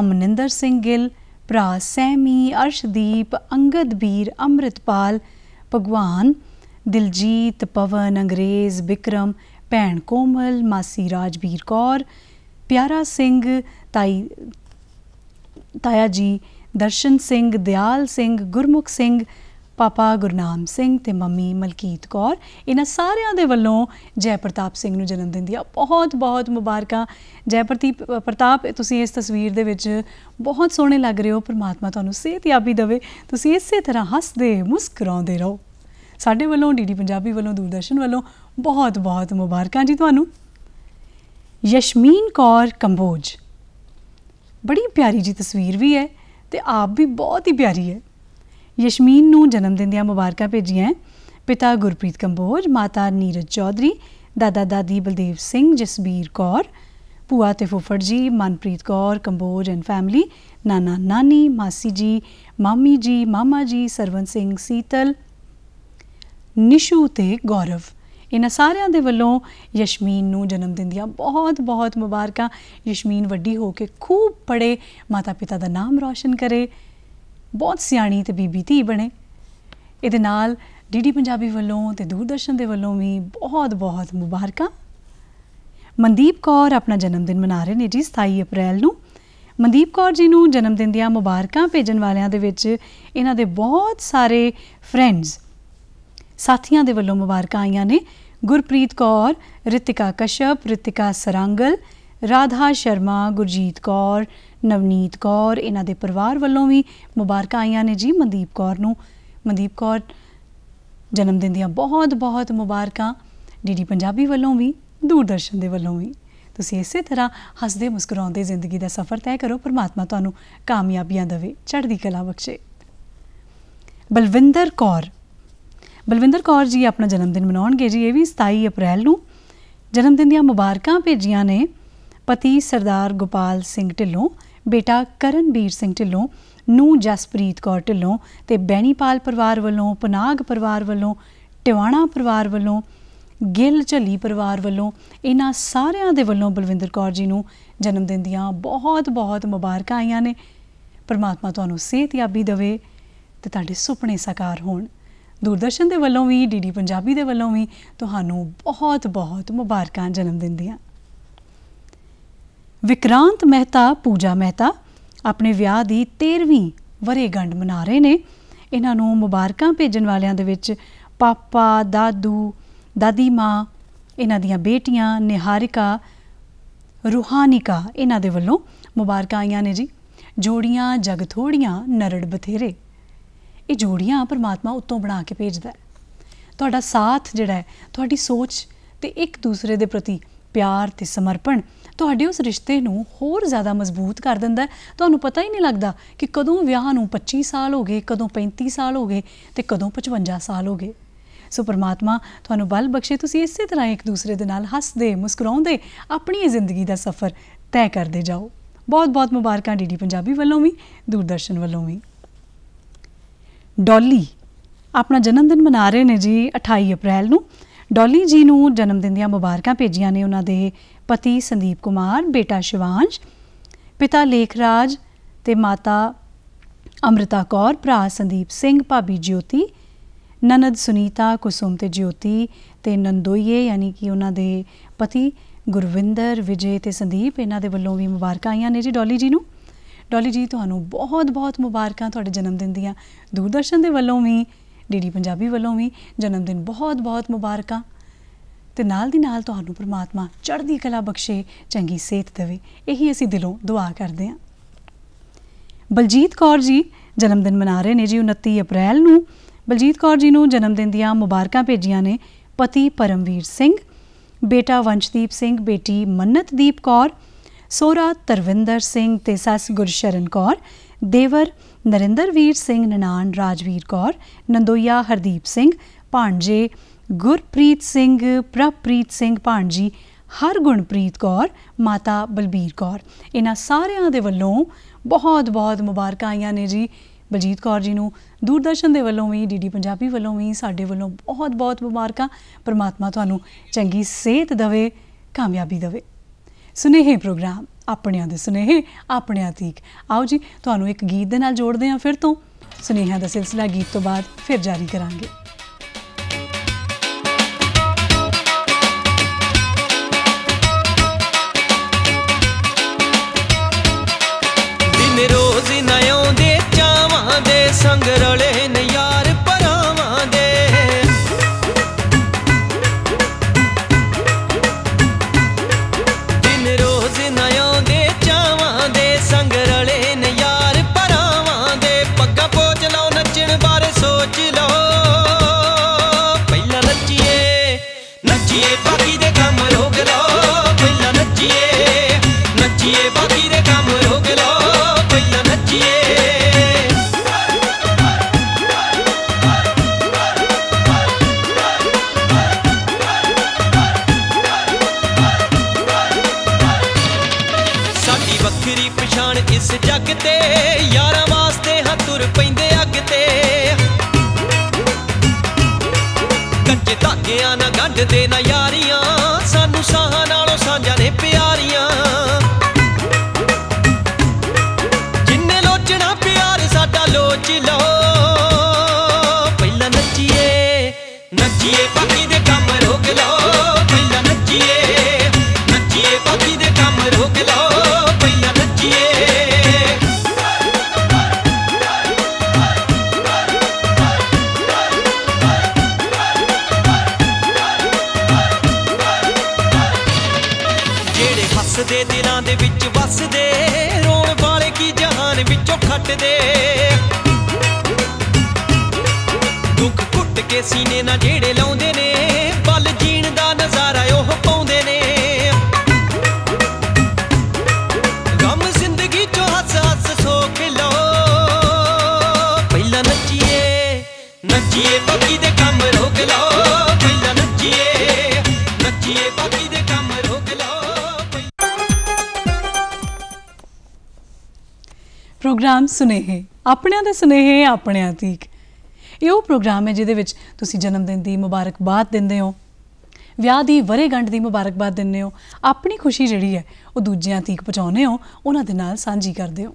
ਅਮਨਿੰਦਰ ਸਿੰਘ ਗਿੱਲ ਭਰਾ ਸੈਮੀ ਅਰਸ਼ਦੀਪ ਅੰਗਦ ਵੀਰ ਅੰਮ੍ਰਿਤਪਾਲ ਭਗਵਾਨ ਦਿਲਜੀਤ ਪਵਨ ਅੰਗਰੇਜ਼ ਵਿਕਰਮ ਭੈਣ ਕੋਮਲ ਮਾਸੀ ਰਾਜਵੀਰ ਕੌਰ ਪਿਆਰਾ ਸਿੰਘ ਤਾਈ ਤਾਇਆ ਜੀ ਦਰਸ਼ਨ ਸਿੰਘ ਦਿਆਲ ਸਿੰਘ ਗੁਰਮੁਖ ਸਿੰਘ ਪਾਪਾ ਗੁਰਨਾਮ ਸਿੰਘ ਤੇ ਮੰਮੀ ਮਲਕੀਤ ਕੌਰ ਇਹਨਾਂ ਸਾਰਿਆਂ ਦੇ ਵੱਲੋਂ ਜੈ ਪ੍ਰਤਾਪ ਸਿੰਘ ਨੂੰ ਜਨਮ ਦਿਨ ਦੀਆਂ ਬਹੁਤ ਬਹੁਤ ਮੁਬਾਰਕਾਂ ਜੈ ਪ੍ਰਤੀਪ ਪ੍ਰਤਾਪ ਤੁਸੀਂ ਇਸ ਤਸਵੀਰ ਦੇ ਵਿੱਚ ਬਹੁਤ ਸੋਹਣੇ ਲੱਗ ਰਹੇ ਹੋ ਪ੍ਰਮਾਤਮਾ ਤੁਹਾਨੂੰ ਸਿਹਤ ਯਾਬੀ ਦੇਵੇ ਤੁਸੀਂ ਇਸੇ ਤਰ੍ਹਾਂ ਹੱਸਦੇ ਮੁਸਕਰਾਉਂਦੇ ਰਹੋ ਸਾਡੇ ਵੱਲੋਂ ਡੀਡੀ ਪੰਜਾਬੀ ਵੱਲੋਂ ਦੂਰਦਰਸ਼ਨ ਵੱਲੋਂ ਬਹੁਤ ਬਹੁਤ ਮੁਬਾਰਕਾਂ ਜੀ ਤੁਹਾਨੂੰ ਯਸ਼ਮੀਨ ਕੌਰ ਕੰਬੋਜ ਬੜੀ ਪਿਆਰੀ ਜੀ ਤਸਵੀਰ ਵੀ ਹੈ ਤੇ ਆਪ ਵੀ ਬਹੁਤ ਹੀ ਪਿਆਰੀ ਹੈ ਯਸ਼ਮੀਨ ਨੂੰ ਜਨਮ ਦਿਨ ਦੀਆਂ ਮੁਬਾਰਕਾਂ ਭੇਜੀਆਂ ਪਿਤਾ ਗੁਰਪ੍ਰੀਤ ਕੰਬੋਜ ਮਾਤਾ ਨੀਰਜ ਚੌਧਰੀ ਦਾਦਾ ਦਾਦੀ ਬਲਦੇਵ ਸਿੰਘ ਜਸਬੀਰ ਕੌਰ ਭੂਆ ਤੇ ਫੁੱਫੜ ਜੀ ਮਨਪ੍ਰੀਤ ਕੌਰ ਕੰਬੋਜ ਐਂਡ ਫੈਮਿਲੀ ਨਾਨਾ ਨਾਨੀ ਮਾਸੀ ਜੀ ਮਾਮੀ ਜੀ ਮਾਮਾ ਜੀ ਸਰਵਨ ਸਿੰਘ ਸੀਤਲ ਨਿਸ਼ੂ ਤੇ ਗੌਰਵ ਇਹਨਾਂ ਸਾਰਿਆਂ ਦੇ ਵੱਲੋਂ ਯਸ਼ਮੀਨ ਨੂੰ ਜਨਮ ਦਿਨ ਦੀਆਂ ਬਹੁਤ-ਬਹੁਤ ਮੁਬਾਰਕਾਂ ਯਸ਼ਮੀਨ ਵੱਡੀ ਹੋ ਕੇ ਖੂਬ ਪੜੇ ਮਾਤਾ-ਪਿਤਾ ਦਾ ਨਾਮ ਰੌਸ਼ਨ ਕਰੇ ਬਹੁਤ ਸਿਆਣੀ ਤੇ ਬੀਬੀ ਧੀ ਬਣੇ ਇਹਦੇ ਨਾਲ ਡੀਡੀ ਪੰਜਾਬੀ ਵੱਲੋਂ ਤੇ ਦੂਰਦਰਸ਼ਨ ਦੇ ਵੱਲੋਂ ਵੀ ਬਹੁਤ-ਬਹੁਤ ਮੁਬਾਰਕਾਂ ਮਨਦੀਪ ਕੌਰ ਆਪਣਾ ਜਨਮ ਦਿਨ ਮਨਾ ਰਹੇ ਨੇ ਜੀ 27 ਅਪ੍ਰੈਲ ਨੂੰ ਮਨਦੀਪ ਕੌਰ ਜੀ ਨੂੰ ਜਨਮ ਦਿਨ ਦੀਆਂ ਮੁਬਾਰਕਾਂ ਭੇਜਣ ਵਾਲਿਆਂ ਦੇ ਵਿੱਚ ਇਹਨਾਂ ਦੇ ਬਹੁਤ ਸਾਰੇ ਫਰੈਂਡਸ ਸਾਥੀਆਂ ਦੇ ਵੱਲੋਂ ਮੁਬਾਰਕਾਂ ਆਈਆਂ ਨੇ ਗੁਰਪ੍ਰੀਤ ਕੌਰ ਰਿਤਿਕਾ ਕਸ਼ਪ ਰਿਤਿਕਾ ਸਰਾਂਗਲ ਰਾਧਾ ਸ਼ਰਮਾ ਗੁਰਜੀਤ ਕੌਰ ਨਵਨੀਤ ਕੌਰ ਇਹਨਾਂ ਦੇ ਪਰਿਵਾਰ ਵੱਲੋਂ ਵੀ ਮੁਬਾਰਕਾਂ ਆਈਆਂ ਨੇ ਜੀ ਮਨਦੀਪ ਕੌਰ ਨੂੰ ਮਨਦੀਪ ਕੌਰ ਜਨਮ ਦਿਨ ਦੀਆਂ ਬਹੁਤ-ਬਹੁਤ ਮੁਬਾਰਕਾਂ ਡੀਡੀ ਪੰਜਾਬੀ ਵੱਲੋਂ ਵੀ ਦੂਰਦਰਸ਼ਨ ਦੇ ਵੱਲੋਂ ਵੀ ਤੁਸੀਂ ਇਸੇ ਤਰ੍ਹਾਂ ਹੱਸਦੇ ਮੁਸਕਰਾਉਂਦੇ ਜ਼ਿੰਦਗੀ ਦਾ ਸਫ਼ਰ ਤੈਅ ਕਰੋ ਪਰਮਾਤਮਾ ਤੁਹਾਨੂੰ ਕਾਮਯਾਬੀਆਂ ਦੇਵੇ ਚੜ੍ਹਦੀ ਕਲਾ ਬਖਸ਼ੇ ਬਲਵਿੰਦਰ ਕੌਰ ਬਲਵਿੰਦਰ ਕੌਰ ਜੀ ਆਪਣਾ ਜਨਮ ਦਿਨ ਮਨਾਉਣਗੇ ਜੀ ਇਹ ਵੀ 27 ਅਪ੍ਰੈਲ ਨੂੰ ਜਨਮ ਦਿਨ ਦੀਆਂ ਮੁਬਾਰਕਾਂ ਭੇਜੀਆਂ ਨੇ ਪਤੀ ਸਰਦਾਰ ਗੋਪਾਲ ਸਿੰਘ ਢਿੱਲੋਂ ਬੇਟਾ ਕਰਨਬੀਰ ਸਿੰਘ ਢਿੱਲੋਂ ਨੂੰ ਜਸਪ੍ਰੀਤ ਕੌਰ ਢਿੱਲੋਂ ਤੇ ਬੈਣੀਪਾਲ ਪਰਿਵਾਰ ਵੱਲੋਂ ਪਨਾਗ ਪਰਿਵਾਰ ਵੱਲੋਂ ਟਿਵਾਣਾ ਪਰਿਵਾਰ ਵੱਲੋਂ ਗਿੱਲ ਝੱਲੀ ਪਰਿਵਾਰ ਵੱਲੋਂ ਇਹਨਾਂ ਸਾਰਿਆਂ ਦੇ ਵੱਲੋਂ ਬਲਵਿੰਦਰ ਕੌਰ ਜੀ ਨੂੰ ਜਨਮ ਦਿਨ ਦੀਆਂ ਬਹੁਤ-ਬਹੁਤ ਮੁਬਾਰਕਾਂ ਆਈਆਂ ਨੇ ਪਰਮਾਤਮਾ ਤੁਹਾਨੂੰ ਸਿਹਤ ਯਾਬੀ ਦੇਵੇ ਤੇ ਤੁਹਾਡੇ ਸੁਪਨੇ ਸਾਕਾਰ ਹੋਣ ਦੂਰਦਰਸ਼ਨ ਦੇ ਵੱਲੋਂ ਵੀ ਡੀਡੀ ਪੰਜਾਬੀ ਦੇ ਵੱਲੋਂ ਵੀ ਤੁਹਾਨੂੰ ਬਹੁਤ-ਬਹੁਤ ਮੁਬਾਰਕਾਂ ਜਨਮ ਦਿਨ ਦੀਆਂ ਵਿਕਰਾਂਤ ਮਹਿਤਾ ਪੂਜਾ ਮਹਿਤਾ ਆਪਣੇ ਵਿਆਹ ਦੀ 13ਵੀਂ ਵਰੇਗੰਢ ਮਨਾ ਰਹੇ ਨੇ ਇਹਨਾਂ ਨੂੰ ਮੁਬਾਰਕਾਂ ਭੇਜਣ ਵਾਲਿਆਂ ਦੇ ਵਿੱਚ ਪਾਪਾ ਦਾਦੂ ਦਾਦੀ ਮਾਂ ਇਹਨਾਂ ਦੀਆਂ ਬੇਟੀਆਂ ਨਿਹਾਰਿਕਾ ਰੂਹਾਨਿਕਾ ਇਹਨਾਂ ਦੇ ਵੱਲੋਂ ਮੁਬਾਰਕਾਂ ਆਈਆਂ ਨੇ ਜੀ ਜੋੜੀਆਂ ਜਗ ਥੋੜੀਆਂ ਨਰੜ ਬਥੇਰੇ ਇਹ ਜੋੜੀਆਂ ਪਰਮਾਤਮਾ ਉਤੋਂ ਬਣਾ ਕੇ ਭੇਜਦਾ ਹੈ ਤੁਹਾਡਾ ਸਾਥ ਜਿਹੜਾ ਹੈ ਤੁਹਾਡੀ ਸੋਚ ਤੇ ਇੱਕ ਦੂਸਰੇ ਦੇ ਪ੍ਰਤੀ ਪਿਆਰ ਤੇ ਸਮਰਪਣ ਤੁਹਾਡੇ ਉਸ ਰਿਸ਼ਤੇ ਨੂੰ ਹੋਰ ਜ਼ਿਆਦਾ ਮਜ਼ਬੂਤ ਕਰ ਦਿੰਦਾ ਤੁਹਾਨੂੰ ਪਤਾ ਹੀ ਨਹੀਂ ਲੱਗਦਾ ਕਿ ਕਦੋਂ ਵਿਆਹ ਨੂੰ 25 ਸਾਲ ਹੋ ਗਏ ਕਦੋਂ 35 ਸਾਲ ਹੋ ਗਏ ਤੇ ਕਦੋਂ 55 ਸਾਲ ਹੋ ਗਏ ਸੋ ਪਰਮਾਤਮਾ ਤੁਹਾਨੂੰ ਬਲ ਬਖਸ਼ੇ ਤੁਸੀਂ ਇਸੇ ਤਰ੍ਹਾਂ ਇੱਕ ਦੂਸਰੇ ਦੇ ਨਾਲ ਹੱਸਦੇ ਮੁਸਕਰਾਉਂਦੇ ਆਪਣੀ ਜ਼ਿੰਦਗੀ ਦਾ ਸਫ਼ਰ ਤੈਅ ਕਰਦੇ ਜਾਓ ਬਹੁਤ ਬਹੁਤ ਮੁਬਾਰਕਾਂ ਡੀਡੀ ਪੰਜਾਬੀ ਵੱਲੋਂ ਵੀ ਦੂਰਦਰਸ਼ਨ ਵੱਲੋਂ ਵੀ ਡੋਲੀ ਆਪਣਾ ਜਨਮ ਦਿਨ ਮਨਾ ਰਹੇ ਨੇ ਜੀ 28 ਅਪ੍ਰੈਲ ਨੂੰ ਡੋਲੀ ਜੀ ਨੂੰ ਜਨਮ ਦਿਨ ਦੀਆਂ ਮੁਬਾਰਕਾਂ ਭੇਜੀਆਂ ਨੇ ਉਹਨਾਂ ਦੇ ਪਤੀ ਸੰਦੀਪ ਕੁਮਾਰ ਬੇਟਾ ਸ਼ਿਵਾਂਸ਼ ਪਿਤਾ ਲੇਖਰਾਜ ਤੇ ਮਾਤਾ ਅਮ੍ਰਿਤਾ ਕੌਰ ਭਰਾ ਸੰਦੀਪ ਸਿੰਘ ਭਾਬੀ ਜੋਤੀ ਨਨਦ ਸੁਨੀਤਾ ਕੁਸੁਮ ਤੇ ਜੋਤੀ ਤੇ ਨੰਦੋਈਏ ਯਾਨੀ ਕਿ ਉਹਨਾਂ ਦੇ ਪਤੀ ਗੁਰਵਿੰਦਰ ਵਿਜੇ ਤੇ ਸੰਦੀਪ ਇਹਨਾਂ ਦੇ ਵੱਲੋਂ ਵੀ ਮੁਬਾਰਕਾਂ ਆਈਆਂ ਨੇ ਜੀ ਡੋਲੀ ਜੀ ਨੂੰ ਡੋਲੀ ਜੀ ਤੁਹਾਨੂੰ ਬਹੁਤ-ਬਹੁਤ ਮੁਬਾਰਕਾਂ ਤੁਹਾਡੇ ਜਨਮ ਦਿਨ ਦੀਆਂ ਦੂਰਦਰਸ਼ਨ ਦੇ ਵੱਲੋਂ ਵੀ ਡੀਡੀ ਪੰਜਾਬੀ ਵੱਲੋਂ ਵੀ ਜਨਮ ਦਿਨ ਬਹੁਤ-ਬਹੁਤ ਮੁਬਾਰਕਾਂ ਤੇ ਨਾਲ ਦੀ ਨਾਲ ਤੁਹਾਨੂੰ ਪ੍ਰਮਾਤਮਾ ਚੜ੍ਹਦੀ ਕਲਾ ਬਖਸ਼ੇ ਚੰਗੀ ਸਿਹਤ ਦੇਵੇ ਇਹੀ ਅਸੀਂ ਦਿਲੋਂ ਦੁਆ ਕਰਦੇ ਹਾਂ ਬਲਜੀਤ ਕੌਰ ਜੀ ਜਨਮ ਦਿਨ ਮਨਾ ਰਹੇ ਨੇ ਜੀ 29 ਅਪ੍ਰੈਲ ਨੂੰ ਬਲਜੀਤ ਕੌਰ ਜੀ ਨੂੰ ਜਨਮ ਦਿਨ ਦੀਆਂ ਮੁਬਾਰਕਾਂ ਭੇਜੀਆਂ ਨੇ ਪਤੀ ਪਰਮਵੀਰ ਸਿੰਘ ਬੇਟਾ ਵੰਸ਼ਦੀਪ ਸਿੰਘ ਬੇਟੀ ਮੰਨਤਦੀਪ ਕੌਰ ਸੋਰਾ ਤਰਵਿੰਦਰ ਸਿੰਘ ਤੇ ਸੱਸ ਗੁਰਸ਼ਰਨ ਕੌਰ ਦੇਵਰ ਨਰਿੰਦਰਵੀਰ ਸਿੰਘ ਨਨਾਨ ਰਾਜਵੀਰ ਕੌਰ ਨੰਦੋਇਆ ਹਰਦੀਪ ਸਿੰਘ ਭਾਂਜੇ ਗੁਰਪ੍ਰੀਤ ਸਿੰਘ ਪ੍ਰਪ੍ਰੀਤ ਸਿੰਘ ਭਾਂਜੀ ਹਰਗੁਣਪ੍ਰੀਤ ਕੌਰ ਮਾਤਾ ਬਲਬੀਰ ਕੌਰ ਇਹਨਾਂ ਸਾਰਿਆਂ ਦੇ ਵੱਲੋਂ ਬਹੁਤ-ਬਹੁਤ ਮੁਬਾਰਕਾਂ ਆਈਆਂ ਨੇ ਜੀ ਬਲਜੀਤ ਕੌਰ ਜੀ ਨੂੰ ਦੂਰਦਰਸ਼ਨ ਦੇ ਵੱਲੋਂ ਵੀ ਡੀਡੀ ਪੰਜਾਬੀ ਵੱਲੋਂ ਵੀ ਸਾਡੇ ਵੱਲੋਂ ਬਹੁਤ-ਬਹੁਤ ਮੁਬਾਰਕਾਂ ਪ੍ਰਮਾਤਮਾ ਤੁਹਾਨੂੰ ਚੰਗੀ ਸਿਹਤ ਦੇਵੇ ਕਾਮਯਾਬੀ ਦੇਵੇ ਸੁਨੇਹੇ ਪ੍ਰੋਗਰਾਮ ਆਪਣਿਆਂ ਦੇ ਸੁਨੇਹੇ ਆਪਣਿਆਂ ਤੀਕ ਆਓ ਜੀ ਤੁਹਾਨੂੰ ਇੱਕ ਗੀਤ ਦੇ ਨਾਲ ਜੋੜਦੇ ਹਾਂ ਫਿਰ ਤੋਂ ਸੁਨੇਹਾ ਦਾ ਸਿਲਸਿਲਾ ਗੀਤ ਤੋਂ ਬਾਅਦ ਫਿਰ ਜਾਰੀ ਕਰਾਂਗੇ ਦਿਨ ਰੋਜ਼ ਨਾ ਆਉਂਦੇ ਚਾਵਾਂ ਦੇ ਸੰਗ ਨਾ ਜਿਹੜੇ ਲਾਉਂਦੇ ਨੇ ਪਲ ਜੀਣ ਦਾ ਨਜ਼ਾਰਾ ਉਹ ਪਾਉਂਦੇ ਨੇ ਗਮ ਜ਼ਿੰਦਗੀ ਚੋਂ ਹੱਸ ਹੱਸ ਸੋਖ ਲੋ ਪਹਿਲਾਂ ਨੱਚੀਏ ਨੱਚੀਏ ਬਾਕੀ ਦੇ ਕੰਮ ਰੋਕ ਲੋ ਪਹਿਲਾਂ ਨੱਚੀਏ ਨੱਚੀਏ ਬਾਕੀ ਦੇ ਕੰਮ ਰੋਕ ਲੋ ਪ੍ਰੋਗਰਾਮ ਸੁਨੇਹੇ ਆਪਣਿਆਂ ਦੇ ਸੁਨੇਹੇ ਆਪਣਿਆਂ ਤੀਕ ਇਹ ਉਹ ਪ੍ਰੋਗਰਾਮ ਹੈ ਜਿਹਦੇ ਵਿੱਚ ਤੁਸੀਂ ਜਨਮ ਦਿਨ ਦੀ ਮੁਬਾਰਕਬਾਦ ਦਿੰਦੇ ਹੋ ਵਿਆਹ ਦੀ ਵਰੇਗੰਢ ਦੀ ਮੁਬਾਰਕਬਾਦ ਦਿੰਦੇ ਹੋ ਆਪਣੀ ਖੁਸ਼ੀ ਜਿਹੜੀ ਹੈ ਉਹ ਦੂਜਿਆਂ ਤੀਕ ਪਹੁੰਚਾਉਨੇ ਹੋ ਉਹਨਾਂ ਦੇ ਨਾਲ ਸਾਂਝੀ ਕਰਦੇ ਹੋ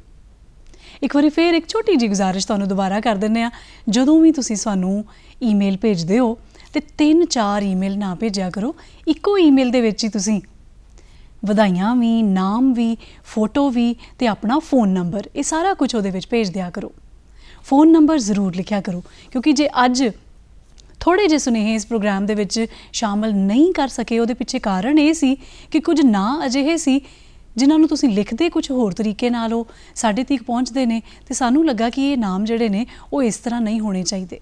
ਇੱਕ ਵਾਰੀ ਫੇਰ ਇੱਕ ਛੋਟੀ ਜਿਹੀ ਗੁਜ਼ਾਰਿਸ਼ ਤੁਹਾਨੂੰ ਦੁਬਾਰਾ ਕਰ ਦਿੰਨੇ ਆ ਜਦੋਂ ਵੀ ਤੁਸੀਂ ਸਾਨੂੰ ਈਮੇਲ ਭੇਜਦੇ ਹੋ ਤੇ ਤਿੰਨ ਚਾਰ ਈਮੇਲ ਨਾ ਭੇਜਿਆ ਕਰੋ ਇੱਕੋ ਈਮੇਲ ਦੇ ਵਿੱਚ ਹੀ ਤੁਸੀਂ ਵਧਾਈਆਂ ਵੀ ਨਾਮ ਵੀ ਫੋਟੋ ਵੀ ਤੇ ਆਪਣਾ ਫੋਨ ਨੰਬਰ ਇਹ ਸਾਰਾ ਕੁਝ ਉਹਦੇ ਵਿੱਚ ਭੇਜ ਦਿਆ ਕਰੋ ਫੋਨ ਨੰਬਰ ਜ਼ਰੂਰ ਲਿਖਿਆ ਕਰੋ ਕਿਉਂਕਿ ਜੇ ਅੱਜ ਥੋੜੇ ਜਿਹੇ ਸੁਨੇਹੇ ਇਸ ਪ੍ਰੋਗਰਾਮ ਦੇ ਵਿੱਚ ਸ਼ਾਮਲ ਨਹੀਂ ਕਰ ਸਕੇ ਉਹਦੇ ਪਿੱਛੇ ਕਾਰਨ ਇਹ ਸੀ ਕਿ ਕੁਝ ਨਾਂ ਅਜਿਹੇ ਸੀ ਜਿਨ੍ਹਾਂ ਨੂੰ ਤੁਸੀਂ ਲਿਖਦੇ ਕੁਝ ਹੋਰ ਤਰੀਕੇ ਨਾਲ ਉਹ ਸਾਡੇ ਤੀਕ ਪਹੁੰਚਦੇ ਨੇ ਤੇ ਸਾਨੂੰ ਲੱਗਾ ਕਿ ਇਹ ਨਾਮ ਜਿਹੜੇ ਨੇ ਉਹ ਇਸ ਤਰ੍ਹਾਂ ਨਹੀਂ ਹੋਣੇ ਚਾਹੀਦੇ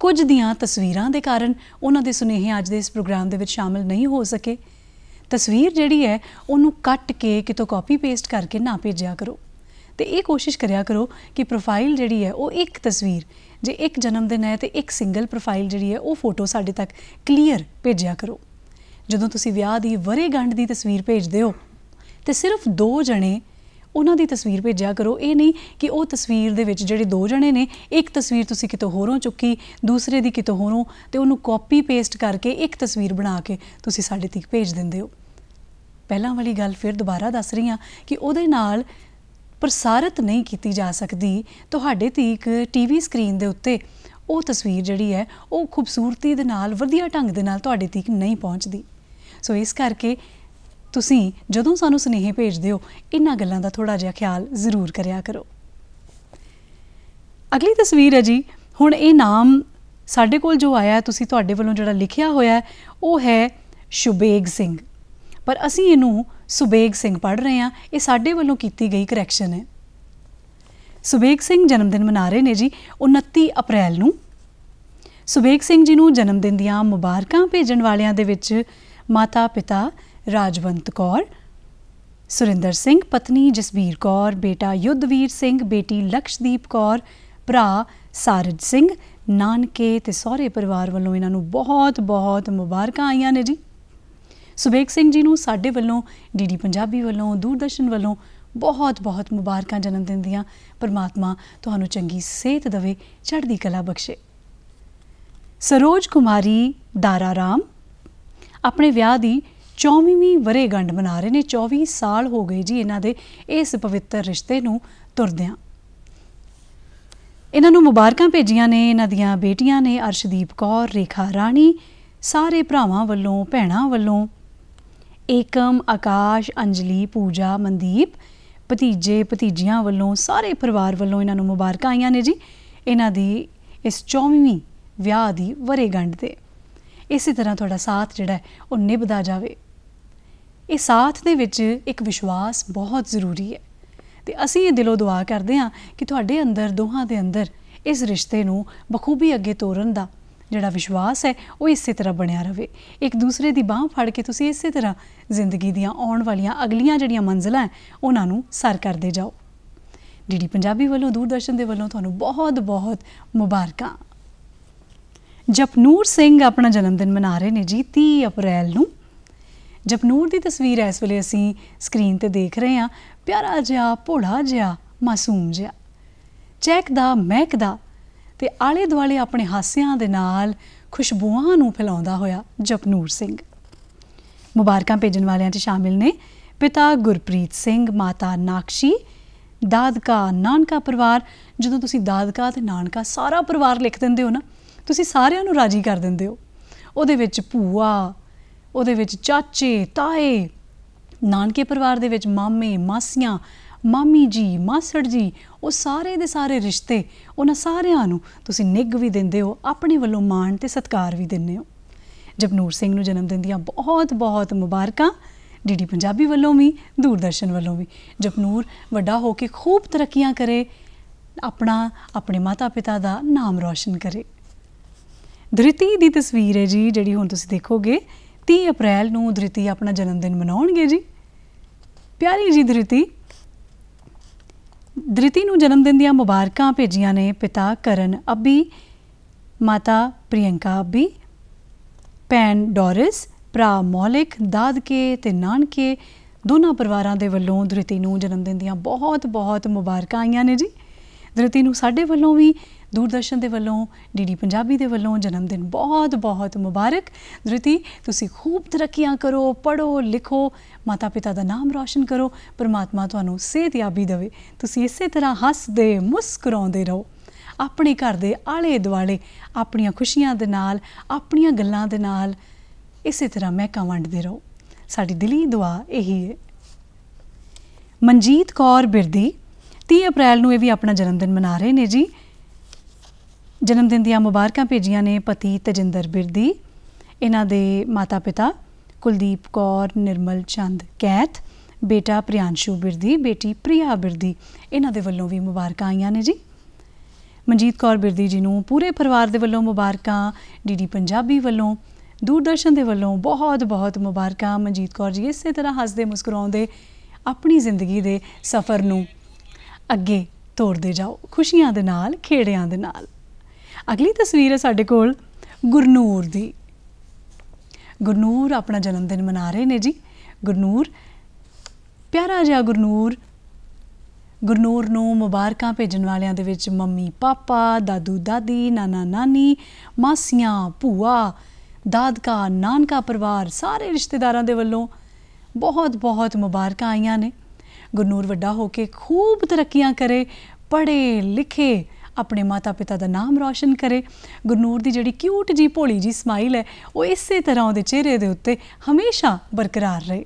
ਕੁਝ ਦੀਆਂ ਤਸਵੀਰਾਂ ਦੇ ਕਾਰਨ ਉਹਨਾਂ ਦੇ ਸੁਨੇਹੇ ਅੱਜ ਦੇ ਇਸ ਪ੍ਰੋਗਰਾਮ ਦੇ ਵਿੱਚ ਸ਼ਾਮਲ ਨਹੀਂ ਹੋ ਸਕੇ ਤਸਵੀਰ ਜਿਹੜੀ ਹੈ ਉਹਨੂੰ ਕੱਟ ਕੇ ਕਿਤੋਂ ਕਾਪੀ ਪੇਸਟ ਕਰਕੇ ਨਾ ਭੇਜਿਆ ਕਰੋ ਤੇ ਇਹ ਕੋਸ਼ਿਸ਼ ਕਰਿਆ ਕਰੋ ਕਿ ਪ੍ਰੋਫਾਈਲ ਜਿਹੜੀ ਹੈ ਉਹ ਇੱਕ ਤਸਵੀਰ ਜੇ ਇੱਕ ਜਨਮ ਦਿਨ ਹੈ ਤੇ ਇੱਕ ਸਿੰਗਲ ਪ੍ਰੋਫਾਈਲ ਜਿਹੜੀ ਹੈ ਉਹ ਫੋਟੋ ਸਾਡੇ ਤੱਕ ਕਲੀਅਰ ਭੇਜਿਆ ਕਰੋ ਜਦੋਂ ਤੁਸੀਂ ਵਿਆਹ ਦੀ ਵਰੇਗੰਢ ਦੀ ਤਸਵੀਰ ਭੇਜਦੇ ਹੋ ਤੇ ਸਿਰਫ ਦੋ ਜਣੇ ਉਹਨਾਂ ਦੀ ਤਸਵੀਰ ਭੇਜਿਆ ਕਰੋ ਇਹ ਨਹੀਂ ਕਿ ਉਹ ਤਸਵੀਰ ਦੇ ਵਿੱਚ ਜਿਹੜੇ ਦੋ ਜਣੇ ਨੇ ਇੱਕ ਤਸਵੀਰ ਤੁਸੀਂ ਕਿਤੋਂ ਹੋਰੋਂ ਚੁੱਕੀ ਦੂਸਰੇ ਦੀ ਕਿਤੋਂ ਹੋਰੋਂ ਤੇ ਉਹਨੂੰ ਕਾਪੀ ਪੇਸਟ ਕਰਕੇ ਇੱਕ ਤਸਵੀਰ ਬਣਾ ਕੇ ਤੁਸੀਂ ਸਾਡੇ ਤੱਕ ਭੇਜ ਦਿੰਦੇ ਹੋ ਪਹਿਲਾਂ ਵਾਲੀ ਗੱਲ ਫਿਰ ਦੁਬਾਰਾ ਦੱਸ ਰਹੀ ਹਾਂ ਕਿ ਉਹਦੇ ਨਾਲ ਪ੍ਰਸਾਰਿਤ ਨਹੀਂ ਕੀਤੀ ਜਾ ਸਕਦੀ ਤੁਹਾਡੇ ਤੀਕ ਟੀਵੀ ਸਕਰੀਨ ਦੇ ਉੱਤੇ ਉਹ ਤਸਵੀਰ ਜਿਹੜੀ ਹੈ ਉਹ ਖੂਬਸੂਰਤੀ ਦੇ ਨਾਲ ਵਧੀਆ ਢੰਗ ਦੇ ਨਾਲ ਤੁਹਾਡੇ ਤੀਕ ਨਹੀਂ ਪਹੁੰਚਦੀ ਸੋ ਇਸ ਕਰਕੇ ਤੁਸੀਂ ਜਦੋਂ ਸਾਨੂੰ ਸੁਨੇਹੇ ਭੇਜਦੇ ਹੋ ਇਹਨਾਂ ਗੱਲਾਂ ਦਾ ਥੋੜਾ ਜਿਹਾ ਖਿਆਲ ਜ਼ਰੂਰ ਕਰਿਆ ਕਰੋ ਅਗਲੀ ਤਸਵੀਰ ਹੈ ਜੀ ਹੁਣ ਇਹ ਨਾਮ ਸਾਡੇ ਕੋਲ ਜੋ ਆਇਆ ਤੁਸੀਂ ਤੁਹਾਡੇ ਵੱਲੋਂ ਜਿਹੜਾ ਲਿਖਿਆ ਹੋਇਆ ਉਹ ਹੈ ਸ਼ੁਬੇਗ ਸਿੰਘ ਪਰ ਅਸੀਂ ਇਹਨੂੰ ਸੁਬੇਗ ਸਿੰਘ ਪੜ ਰਹੇ ਆ ਇਹ ਸਾਡੇ ਵੱਲੋਂ ਕੀਤੀ ਗਈ ਕਰੈਕਸ਼ਨ ਹੈ ਸੁਬੇਗ ਸਿੰਘ ਜਨਮ ਦਿਨ ਮਨਾ ਰਹੇ ਨੇ ਜੀ 29 ਅਪ੍ਰੈਲ ਨੂੰ ਸੁਬੇਗ ਸਿੰਘ ਜੀ ਨੂੰ ਜਨਮ ਦਿਨ ਦੀਆਂ ਮੁਬਾਰਕਾਂ ਭੇਜਣ ਵਾਲਿਆਂ ਦੇ ਵਿੱਚ ਮਾਤਾ ਪਿਤਾ ਰਾਜਵੰਤ ਕੌਰ ਸੁਰਿੰਦਰ ਸਿੰਘ ਪਤਨੀ ਜਸਬੀਰ ਕੌਰ ਬੇਟਾ ਯੁੱਧਵੀਰ ਸਿੰਘ ਬੇਟੀ ਲਕਸ਼ਦੀਪ ਕੌਰ ਭਰਾ ਸਾਰਜ ਸਿੰਘ ਨਾਨਕੇ ਤੇ ਸਹੁਰੇ ਪਰਿਵਾਰ ਵੱਲੋਂ ਇਹਨਾਂ ਨੂੰ ਬਹੁਤ ਬਹੁਤ ਮੁਬਾਰਕਾਂ ਆਈਆਂ ਨੇ ਜੀ ਸੁਬੇਕ ਸਿੰਘ ਜੀ ਨੂੰ ਸਾਡੇ ਵੱਲੋਂ ਡੀਡੀ ਪੰਜਾਬੀ ਵੱਲੋਂ ਦੂਰਦਰਸ਼ਨ ਵੱਲੋਂ ਬਹੁਤ-ਬਹੁਤ ਮੁਬਾਰਕਾਂ ਜਨਮ ਦਿਨ ਦੀਆਂ ਪਰਮਾਤਮਾ ਤੁਹਾਨੂੰ ਚੰਗੀ ਸਿਹਤ ਦੇਵੇ ਚੜ੍ਹਦੀ ਕਲਾ ਬਖਸ਼ੇ ਸਰੋਜ ਕੁਮਾਰੀ ਦਾਰਾਰਾਮ ਆਪਣੇ ਵਿਆਹ ਦੀ 24ਵੀਂ ਵਰੇਗੰਢ ਮਨਾ ਰਹੇ ਨੇ 24 ਸਾਲ ਹੋ ਗਏ ਜੀ ਇਹਨਾਂ ਦੇ ਇਸ ਪਵਿੱਤਰ ਰਿਸ਼ਤੇ ਨੂੰ ਤੁਰਦਿਆਂ ਇਹਨਾਂ ਨੂੰ ਮੁਬਾਰਕਾਂ ਭੇਜੀਆਂ ਨੇ ਇਹਨਾਂ ਦੀਆਂ ਬੇਟੀਆਂ ਨੇ ਅਰਸ਼ਦੀਪ ਕੌਰ ਰੇਖਾ ਰਾਣੀ ਸਾਰੇ ਭਰਾਵਾਂ ਵੱਲੋਂ ਭੈਣਾਂ ਵੱਲੋਂ ਏਕਮ ਆਕਾਸ਼ ਅੰਜਲੀ ਪੂਜਾ ਮਨਦੀਪ ਭਤੀਜੇ ਭਤੀਜੀਆਂ ਵੱਲੋਂ ਸਾਰੇ ਪਰਿਵਾਰ ਵੱਲੋਂ ਇਹਨਾਂ ਨੂੰ ਮੁਬਾਰਕਾਂ ਆਈਆਂ ਨੇ ਜੀ ਇਹਨਾਂ ਦੀ ਇਸ 24ਵੀਂ ਵਿਆਹ ਦੀ ਵਰੇਗੰਢ ਤੇ ਇਸੇ ਤਰ੍ਹਾਂ ਤੁਹਾਡਾ ਸਾਥ ਜਿਹੜਾ ਉਹ ਨਿਭਦਾ ਜਾਵੇ ਇਹ ਸਾਥ ਦੇ ਵਿੱਚ ਇੱਕ ਵਿਸ਼ਵਾਸ ਬਹੁਤ ਜ਼ਰੂਰੀ ਹੈ ਤੇ ਅਸੀਂ ਇਹ ਦਿਲੋਂ ਦੁਆ ਕਰਦੇ ਹਾਂ ਕਿ ਤੁਹਾਡੇ ਅੰਦਰ ਦੋਹਾਂ ਦੇ ਅੰਦਰ ਇਸ ਰਿਸ਼ਤੇ ਨੂੰ ਬਖੂਬੀ ਅੱਗੇ ਤੋਰਨ ਦਾ ਜਿਹੜਾ ਵਿਸ਼ਵਾਸ ਹੈ ਉਹ ਇਸੇ ਤਰ੍ਹਾਂ ਬਣਿਆ ਰਵੇ ਇੱਕ ਦੂਸਰੇ ਦੀ ਬਾਹ ਫੜ ਕੇ ਤੁਸੀਂ ਇਸੇ ਤਰ੍ਹਾਂ ਜ਼ਿੰਦਗੀ ਦੀਆਂ ਆਉਣ ਵਾਲੀਆਂ ਅਗਲੀਆਂ ਜਿਹੜੀਆਂ ਮੰਜ਼ਲਾਂ ਹਨ ਉਹਨਾਂ ਨੂੰ ਸਰ ਕਰਦੇ ਜਾਓ ਡੀਡੀ ਪੰਜਾਬੀ ਵੱਲੋਂ ਦੂਰਦਰਸ਼ਨ ਦੇ ਵੱਲੋਂ ਤੁਹਾਨੂੰ ਬਹੁਤ ਬਹੁਤ ਮੁਬਾਰਕਾਂ ਜਪਨੂਰ ਸਿੰਘ ਆਪਣਾ ਜਨਮ ਦਿਨ ਮਨਾ ਰਹੇ ਨੇ ਜੀ 30 ਅਪ੍ਰੈਲ ਨੂੰ ਜਪਨੂਰ ਦੀ ਤਸਵੀਰ ਇਸ ਵੇਲੇ ਅਸੀਂ ਸਕਰੀਨ ਤੇ ਦੇਖ ਰਹੇ ਹਾਂ ਪਿਆਰਾ ਜਿਹਾ ਭੋਲਾ ਜਿਹਾ ਮਾਸੂਮ ਜਿਹਾ ਚੈੱਕ ਦਾ ਮਹਿਕ ਦਾ ਤੇ ਆਲੇ ਦੁਆਲੇ ਆਪਣੇ ਹਾਸਿਆਂ ਦੇ ਨਾਲ ਖੁਸ਼ਬੂਆਂ ਨੂੰ ਫੈਲਾਉਂਦਾ ਹੋਇਆ ਜਪਨੂਰ ਸਿੰਘ ਮੁਬਾਰਕਾਂ ਭੇਜਣ ਵਾਲਿਆਂ 'ਚ ਸ਼ਾਮਿਲ ਨੇ ਪਿਤਾ ਗੁਰਪ੍ਰੀਤ ਸਿੰਘ ਮਾਤਾ ਨਾਕਸ਼ੀ ਦਾਦਕਾ ਨਾਨਕਾ ਪਰਿਵਾਰ ਜਦੋਂ ਤੁਸੀਂ ਦਾਦਕਾ ਤੇ ਨਾਨਕਾ ਸਾਰਾ ਪਰਿਵਾਰ ਲਿਖ ਦਿੰਦੇ ਹੋ ਨਾ ਤੁਸੀਂ ਸਾਰਿਆਂ ਨੂੰ ਰਾਜੀ ਕਰ ਦਿੰਦੇ ਹੋ ਉਹਦੇ ਵਿੱਚ ਭੂਆ ਉਹਦੇ ਵਿੱਚ ਚਾਚੇ ਤਾਏ ਨਾਨਕੇ ਪਰਿਵਾਰ ਦੇ ਵਿੱਚ ਮਾਮੇ ਮਾਸੀਆਂ ਮਾਮੀ ਜੀ ਮਾਸੜ ਜੀ ਉਹ ਸਾਰੇ ਦੇ ਸਾਰੇ ਰਿਸ਼ਤੇ ਉਹਨਾਂ ਸਾਰਿਆਂ ਨੂੰ ਤੁਸੀਂ ਨਿੱਗ ਵੀ ਦਿੰਦੇ ਹੋ ਆਪਣੇ ਵੱਲੋਂ ਮਾਣ ਤੇ ਸਤਿਕਾਰ ਵੀ ਦਿੰਦੇ ਹੋ ਜਪਨੂਰ ਸਿੰਘ ਨੂੰ ਜਨਮ ਦਿਨ ਦੀਆਂ ਬਹੁਤ-ਬਹੁਤ ਮੁਬਾਰਕਾਂ ਡੀਡੀ ਪੰਜਾਬੀ ਵੱਲੋਂ ਵੀ ਦੂਰਦਰਸ਼ਨ ਵੱਲੋਂ ਵੀ ਜਪਨੂਰ ਵੱਡਾ ਹੋ ਕੇ ਖੂਬ ਤਰੱਕੀਆਂ ਕਰੇ ਆਪਣਾ ਆਪਣੇ ਮਾਤਾ-ਪਿਤਾ ਦਾ ਨਾਮ ਰੌਸ਼ਨ ਕਰੇ ਧ੍ਰਿਤੀ ਦੀ ਤਸਵੀਰ ਹੈ ਜੀ ਜਿਹੜੀ ਹੁਣ ਤੁਸੀਂ ਦੇਖੋਗੇ 30 ਅਪ੍ਰੈਲ ਨੂੰ ਧ੍ਰਿਤੀ ਆਪਣਾ ਜਨਮ ਦਿਨ ਮਨਾਉਣਗੇ ਜੀ ਪਿਆਰੀ ਜੀ ਧ੍ਰਿਤੀ ਦ੍ਰਿਤੀ ਨੂੰ ਜਨਮ ਦਿਨ ਦੀਆਂ ਮੁਬਾਰਕਾਂ ਭੇਜੀਆਂ ਨੇ ਪਿਤਾ ਕਰਨ ਅੱਬੀ ਮਾਤਾ ਪ੍ਰਿਯੰਕਾ ਅੱਬੀ ਪੈਨ ਡੋਰਿਸ ਪ੍ਰਾ ਮੌਲਿਕ ਦਾਦਕੇ ਤੇ ਨਾਨਕੇ ਦੋਨਾਂ ਪਰਿਵਾਰਾਂ ਦੇ ਵੱਲੋਂ ਦ੍ਰਿਤੀ ਨੂੰ ਜਨਮ ਦਿਨ ਦੀਆਂ ਬਹੁਤ-ਬਹੁਤ ਮੁਬਾਰਕਾਂ ਆਈਆਂ ਨੇ ਜੀ ਦ੍ਰਿਤੀ ਨੂੰ ਸਾਡੇ ਵੱਲੋਂ ਵੀ ਦੂਰਦਰਸ਼ਨ ਦੇ ਵੱਲੋਂ ਡੀਡੀ ਪੰਜਾਬੀ ਦੇ ਵੱਲੋਂ ਜਨਮ ਦਿਨ ਬਹੁਤ-ਬਹੁਤ ਮੁਬਾਰਕ ਦ੍ਰਿਤੀ ਤੁਸੀਂ ਖੂਬ ਤਰੱਕੀਆਂ ਕਰੋ ਪੜੋ ਲਿਖੋ ਮਾਤਾ ਪਿਤਾ ਦਾ ਨਾਮ ਰੌਸ਼ਨ ਕਰੋ ਪਰਮਾਤਮਾ ਤੁਹਾਨੂੰ ਸਿਹਤਯਾਬੀ ਦੇਵੇ ਤੁਸੀਂ ਇਸੇ ਤਰ੍ਹਾਂ ਹੱਸਦੇ ਮੁਸਕਰਾਉਂਦੇ ਰਹੋ ਆਪਣੇ ਘਰ ਦੇ ਆਲੇ ਦੁਆਲੇ ਆਪਣੀਆਂ ਖੁਸ਼ੀਆਂ ਦੇ ਨਾਲ ਆਪਣੀਆਂ ਗੱਲਾਂ ਦੇ ਨਾਲ ਇਸੇ ਤਰ੍ਹਾਂ ਮਹਿਕਾਂ ਵੰਡਦੇ ਰਹੋ ਸਾਡੀ ਦਿਲੀ ਦੁਆ ਇਹੀ ਹੈ ਮਨਜੀਤ ਕੌਰ ਬਿਰਦੀ 30 ਅਪ੍ਰੈਲ ਨੂੰ ਇਹ ਵੀ ਆਪਣਾ ਜਨਮ ਦਿਨ ਮਨਾ ਰਹੇ ਨੇ ਜੀ ਜਨਮ ਦਿਨ ਦੀਆਂ ਮੁਬਾਰਕਾਂ ਭੇਜੀਆਂ ਨੇ ਪਤੀ ਤਜਿੰਦਰ ਬਿਰਦੀ ਇਹਨਾਂ ਦੇ ਮਾਤਾ-ਪਿਤਾ ਕੁਲਦੀਪ ਕੌਰ ਨਿਰਮਲ ਚੰਦ ਕੈਥ ਬੇਟਾ ਪ੍ਰਿਆਂਸ਼ੂ ਬਿਰਦੀ ਬੇਟੀ ਪ੍ਰਿਆ ਬਿਰਦੀ ਇਹਨਾਂ ਦੇ ਵੱਲੋਂ ਵੀ ਮੁਬਾਰਕਾਂ ਆਈਆਂ ਨੇ ਜੀ ਮਨਜੀਤ ਕੌਰ ਬਿਰਦੀ ਜੀ ਨੂੰ ਪੂਰੇ ਪਰਿਵਾਰ ਦੇ ਵੱਲੋਂ ਮੁਬਾਰਕਾਂ ਡੀਡੀ ਪੰਜਾਬੀ ਵੱਲੋਂ ਦੂਰਦਰਸ਼ਨ ਦੇ ਵੱਲੋਂ ਬਹੁਤ-ਬਹੁਤ ਮੁਬਾਰਕਾਂ ਮਨਜੀਤ ਕੌਰ ਜੀ ਇਸੇ ਤਰ੍ਹਾਂ ਹੱਸਦੇ ਮੁਸਕਰਾਉਂਦੇ ਆਪਣੀ ਜ਼ਿੰਦਗੀ ਦੇ ਸਫ਼ਰ ਨੂੰ ਅੱਗੇ ਤੋਰਦੇ ਜਾਓ ਖੁਸ਼ੀਆਂ ਦੇ ਨਾਲ ਖੇੜਿਆਂ ਦੇ ਨਾਲ ਅਗਲੀ ਤਸਵੀਰ ਹੈ ਸਾਡੇ ਕੋਲ ਗੁਰਨੂਰ ਦੀ ਗੁਰਨੂਰ ਆਪਣਾ ਜਨਮ ਦਿਨ ਮਨਾ ਰਹੇ ਨੇ ਜੀ ਗੁਰਨੂਰ ਪਿਆਰਾ ਜਿਹਾ ਗੁਰਨੂਰ ਗੁਰਨੂਰ ਨੂੰ ਮੁਬਾਰਕਾਂ ਭੇਜਣ ਵਾਲਿਆਂ ਦੇ ਵਿੱਚ ਮੰਮੀ ਪਾਪਾ ਦਾਦੂ ਦਾਦੀ ਨਾਨਾ ਨਾਨੀ ਮਾਸੀਆਂ ਭੂਆ ਦਾਦਕਾ ਨਾਨਕਾ ਪਰਿਵਾਰ ਸਾਰੇ ਰਿਸ਼ਤੇਦਾਰਾਂ ਦੇ ਵੱਲੋਂ ਬਹੁਤ ਬਹੁਤ ਮੁਬਾਰਕਾਂ ਆਈਆਂ ਨੇ ਗੁਰਨੂਰ ਵੱਡਾ ਹੋ ਕੇ ਖੂਬ ਤਰੱਕੀਆਂ ਕਰੇ ਪੜ੍ਹੇ ਲਿਖੇ ਆਪਣੇ ਮਾਤਾ-ਪਿਤਾ ਦਾ ਨਾਮ ਰੌਸ਼ਨ ਕਰੇ ਗੁਰਨੂਰ ਦੀ ਜਿਹੜੀ ਕਿਊਟ ਜੀ ਭੋਲੀ ਜੀ ਸਮਾਈਲ ਹੈ ਉਹ ਇਸੇ ਤਰ੍ਹਾਂ ਉਹਦੇ ਚਿਹਰੇ ਦੇ ਉੱਤੇ ਹਮੇਸ਼ਾ ਬਰਕਰਾਰ ਰਹੇ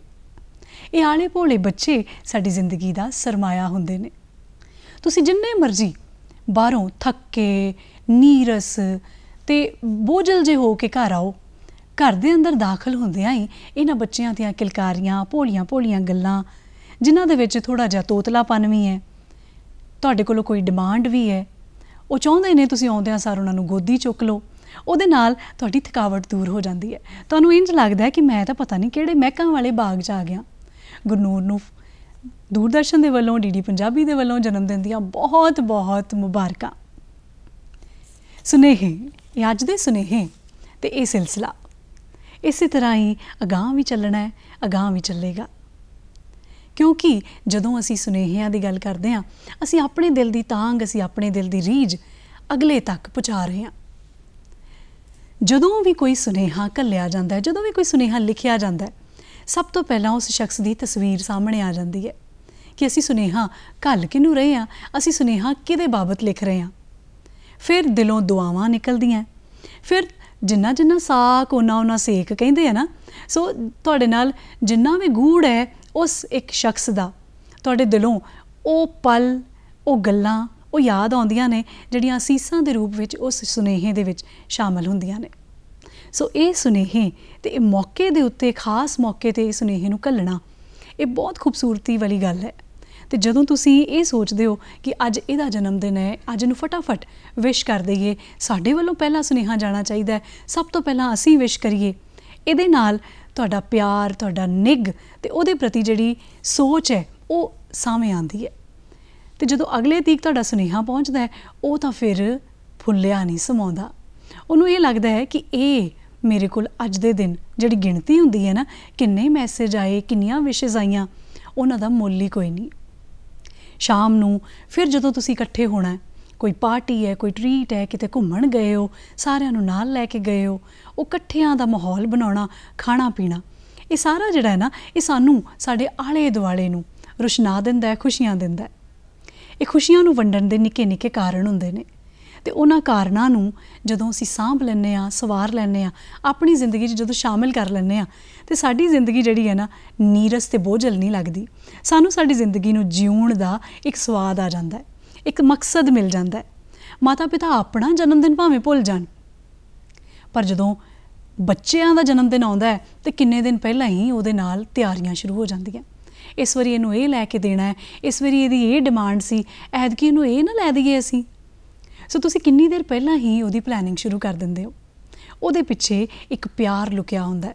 ਇਹ ਆਲੇ ਭੋਲੇ ਬੱਚੇ ਸਾਡੀ ਜ਼ਿੰਦਗੀ ਦਾ ਸਰਮਾਇਆ ਹੁੰਦੇ ਨੇ ਤੁਸੀਂ ਜਿੰਨੇ ਮਰਜ਼ੀ ਬਾਹਰੋਂ ਥੱਕੇ ਨੀਰਸ ਤੇ ਬੋਝਲ ਜੇ ਹੋ ਕੇ ਘਰ ਆਓ ਘਰ ਦੇ ਅੰਦਰ ਦਾਖਲ ਹੁੰਦੇ ਆਂ ਇਹਨਾਂ ਬੱਚਿਆਂ ਦੀਆਂ ਕਿਲਕਾਰੀਆਂ ਭੋਲੀਆਂ ਭੋਲੀਆਂ ਗੱਲਾਂ ਜਿਨ੍ਹਾਂ ਦੇ ਵਿੱਚ ਥੋੜਾ ਜਿਹਾ ਤੋਤਲਾਪਨ ਵੀ ਹੈ ਤੁਹਾਡੇ ਕੋਲ ਕੋਈ ਡਿਮਾਂਡ ਵੀ ਹੈ ਉਹ ਚਾਹੁੰਦੇ ਨੇ ਤੁਸੀਂ ਆਉਂਦਿਆਂ ਸਾਰ ਉਹਨਾਂ ਨੂੰ ਗੋਦੀ ਚੁੱਕ ਲਓ ਉਹਦੇ ਨਾਲ ਤੁਹਾਡੀ ਥਕਾਵਟ ਦੂਰ ਹੋ ਜਾਂਦੀ ਹੈ ਤੁਹਾਨੂੰ ਇੰਜ ਲੱਗਦਾ ਹੈ ਕਿ ਮੈਂ ਤਾਂ ਪਤਾ ਨਹੀਂ ਕਿਹੜੇ ਮਹਿਕਾਂ ਵਾਲੇ ਬਾਗ 'ਚ ਆ ਗਿਆ ਗੁਰਨੂਰ ਨੂੰ ਦੂਰਦਰਸ਼ਨ ਦੇ ਵੱਲੋਂ ਡੀਡੀ ਪੰਜਾਬੀ ਦੇ ਵੱਲੋਂ ਜਨਮ ਦਿਨ ਦੀਆਂ ਬਹੁਤ ਬਹੁਤ ਮੁਬਾਰਕਾਂ ਸੁਨੇਹੇ ਇਹ ਅੱਜ ਦੇ ਸੁਨੇਹੇ ਤੇ ਇਹ ਸਿਲਸਿਲਾ ਇਸੇ ਤਰ੍ਹਾਂ ਹੀ ਅਗਾਹ ਵੀ ਚੱਲਣਾ ਹੈ ਅਗਾਹ ਵੀ ਚੱਲੇਗਾ ਕਿਉਂਕਿ ਜਦੋਂ ਅਸੀਂ ਸੁਨੇਹਿਆਂ ਦੀ ਗੱਲ ਕਰਦੇ ਹਾਂ ਅਸੀਂ ਆਪਣੇ ਦਿਲ ਦੀ ਤਾਂਗ ਅਸੀਂ ਆਪਣੇ ਦਿਲ ਦੀ ਰੀਝ ਅਗਲੇ ਤੱਕ ਪਹੁੰਚਾ ਰਹੇ ਹਾਂ ਜਦੋਂ ਵੀ ਕੋਈ ਸੁਨੇਹਾ ਕੱਲਿਆ ਜਾਂਦਾ ਹੈ ਜਦੋਂ ਵੀ ਕੋਈ ਸੁਨੇਹਾ ਲਿਖਿਆ ਜਾਂਦਾ ਹੈ ਸਭ ਤੋਂ ਪਹਿਲਾਂ ਉਸ ਸ਼ਖਸ ਦੀ ਤਸਵੀਰ ਸਾਹਮਣੇ ਆ ਜਾਂਦੀ ਹੈ ਕਿ ਅਸੀਂ ਸੁਨੇਹਾ ਕੱਲ ਕਿਨੂੰ ਰਹੇ ਹਾਂ ਅਸੀਂ ਸੁਨੇਹਾ ਕਿਹਦੇ ਬਾਬਤ ਲਿਖ ਰਹੇ ਹਾਂ ਫਿਰ ਦਿਲੋਂ ਦੁਆਵਾਂ ਨਿਕਲਦੀਆਂ ਫਿਰ ਜਿੰਨਾ ਜਿੰਨਾ ਸਾਕ ਉਹਨਾਂ ਉਹਨਾਂ ਸੇਕ ਕਹਿੰਦੇ ਆ ਨਾ ਸੋ ਤੁਹਾਡੇ ਨਾਲ ਜਿੰਨਾ ਵੀ ਗੂੜ ਹੈ ਉਸ ਇੱਕ ਸ਼ਖਸ ਦਾ ਤੁਹਾਡੇ ਦਿਲੋਂ ਉਹ ਪਲ ਉਹ ਗੱਲਾਂ ਉਹ ਯਾਦ ਆਉਂਦੀਆਂ ਨੇ ਜਿਹੜੀਆਂ ਅਸੀਸਾਂ ਦੇ ਰੂਪ ਵਿੱਚ ਉਸ ਸੁਨੇਹੇ ਦੇ ਵਿੱਚ ਸ਼ਾਮਲ ਹੁੰਦੀਆਂ ਨੇ ਸੋ ਇਹ ਸੁਨੇਹੇ ਤੇ ਇਹ ਮੌਕੇ ਦੇ ਉੱਤੇ ਖਾਸ ਮੌਕੇ ਤੇ ਇਹ ਸੁਨੇਹੇ ਨੂੰ ਕੱਲਣਾ ਇਹ ਬਹੁਤ ਖੂਬਸੂਰਤੀ ਵਾਲੀ ਗੱਲ ਹੈ ਤੇ ਜਦੋਂ ਤੁਸੀਂ ਇਹ ਸੋਚਦੇ ਹੋ ਕਿ ਅੱਜ ਇਹਦਾ ਜਨਮ ਦਿਨ ਹੈ ਅੱਜ ਨੂੰ ਫਟਾਫਟ ਵਿਸ਼ ਕਰ ਦਈਏ ਸਾਡੇ ਵੱਲੋਂ ਪਹਿਲਾ ਸੁਨੇਹਾ ਜਾਣਾ ਚਾਹੀਦਾ ਹੈ ਸਭ ਤੋਂ ਪਹਿਲਾਂ ਅਸੀਂ ਵਿਸ਼ ਕਰੀਏ ਇਹਦੇ ਨਾਲ ਤੁਹਾਡਾ ਪਿਆਰ ਤੁਹਾਡਾ ਨਿਗ ਤੇ ਉਹਦੇ ਪ੍ਰਤੀ ਜਿਹੜੀ ਸੋਚ ਹੈ ਉਹ ਸਾਹਮਣੇ ਆਂਦੀ ਹੈ ਤੇ ਜਦੋਂ ਅਗਲੇ ਤੀਕ ਤੁਹਾਡਾ ਸੁਨੇਹਾ ਪਹੁੰਚਦਾ ਹੈ ਉਹ ਤਾਂ ਫਿਰ ਫੁੱਲਿਆ ਨਹੀਂ ਸਮਾਉਂਦਾ ਉਹਨੂੰ ਇਹ ਲੱਗਦਾ ਹੈ ਕਿ ਇਹ ਮੇਰੇ ਕੋਲ ਅੱਜ ਦੇ ਦਿਨ ਜਿਹੜੀ ਗਿਣਤੀ ਹੁੰਦੀ ਹੈ ਨਾ ਕਿੰਨੇ ਮੈਸੇਜ ਆਏ ਕਿੰਨੀਆਂ ਵਿਸ਼ੇਸ ਆਈਆਂ ਉਹਨਾਂ ਦਾ ਮੁੱਲ ਹੀ ਕੋਈ ਨਹੀਂ ਸ਼ਾਮ ਨੂੰ ਫਿਰ ਜਦੋਂ ਤੁਸੀਂ ਇਕੱਠੇ ਹੋਣਾ ਕੋਈ ਪਾਰਟੀ ਹੈ ਕੋਈ ਟ੍ਰੀਟ ਹੈ ਕਿਤੇ ਘੁੰਮਣ ਗਏ ਹੋ ਸਾਰਿਆਂ ਨੂੰ ਨਾਲ ਲੈ ਕੇ ਗਏ ਹੋ ਉਹ ਇਕੱਠਿਆਂ ਦਾ ਮਾਹੌਲ ਬਣਾਉਣਾ ਖਾਣਾ ਪੀਣਾ ਇਹ ਸਾਰਾ ਜਿਹੜਾ ਹੈ ਨਾ ਇਹ ਸਾਨੂੰ ਸਾਡੇ ਆਲੇ ਦੁਆਲੇ ਨੂੰ ਰੁਸ਼ਨਾ ਦਿੰਦਾ ਹੈ ਖੁਸ਼ੀਆਂ ਦਿੰਦਾ ਹੈ ਇਹ ਖੁਸ਼ੀਆਂ ਨੂੰ ਵੰਡਣ ਦੇ ਨਿੱਕੇ ਨਿੱਕੇ ਕਾਰਨ ਹੁੰਦੇ ਨੇ ਤੇ ਉਹਨਾਂ ਕਾਰਨਾਂ ਨੂੰ ਜਦੋਂ ਅਸੀਂ ਸਾਂਭ ਲੈਨੇ ਆ ਸਵਾਰ ਲੈਨੇ ਆ ਆਪਣੀ ਜ਼ਿੰਦਗੀ 'ਚ ਜਦੋਂ ਸ਼ਾਮਿਲ ਕਰ ਲੈਨੇ ਆ ਤੇ ਸਾਡੀ ਜ਼ਿੰਦਗੀ ਜਿਹੜੀ ਹੈ ਨਾ ਨੀਰਸ ਤੇ ਬੋਝਲ ਨਹੀਂ ਲੱਗਦੀ ਸਾਨੂੰ ਸਾਡੀ ਜ਼ਿੰਦਗੀ ਨੂੰ ਜਿਉਣ ਦਾ ਇੱਕ ਸਵਾਦ ਆ ਜਾਂਦਾ ਹੈ ਇੱਕ ਮਕਸਦ ਮਿਲ ਜਾਂਦਾ ਹੈ ਮਾਤਾ ਪਿਤਾ ਆਪਣਾ ਜਨਮ ਦਿਨ ਭਾਵੇਂ ਭੁੱਲ ਜਾਣ ਪਰ ਜਦੋਂ ਬੱਚਿਆਂ ਦਾ ਜਨਮ ਦਿਨ ਆਉਂਦਾ ਹੈ ਤੇ ਕਿੰਨੇ ਦਿਨ ਪਹਿਲਾਂ ਹੀ ਉਹਦੇ ਨਾਲ ਤਿਆਰੀਆਂ ਸ਼ੁਰੂ ਹੋ ਜਾਂਦੀਆਂ ਇਸ ਵਾਰੀ ਇਹਨੂੰ ਇਹ ਲੈ ਕੇ ਦੇਣਾ ਹੈ ਇਸ ਵਾਰੀ ਇਹਦੀ ਇਹ ਡਿਮਾਂਡ ਸੀ ਐਦਕੀ ਇਹਨੂੰ ਇਹ ਨਾ ਲੈ ਦਈਏ ਅਸੀਂ ਸੋ ਤੁਸੀਂ ਕਿੰਨੀ ਦੇਰ ਪਹਿਲਾਂ ਹੀ ਉਹਦੀ ਪਲੈਨਿੰਗ ਸ਼ੁਰੂ ਕਰ ਦਿੰਦੇ ਹੋ ਉਹਦੇ ਪਿੱਛੇ ਇੱਕ ਪਿਆਰ ਲੁਕਿਆ ਹੁੰਦਾ ਹੈ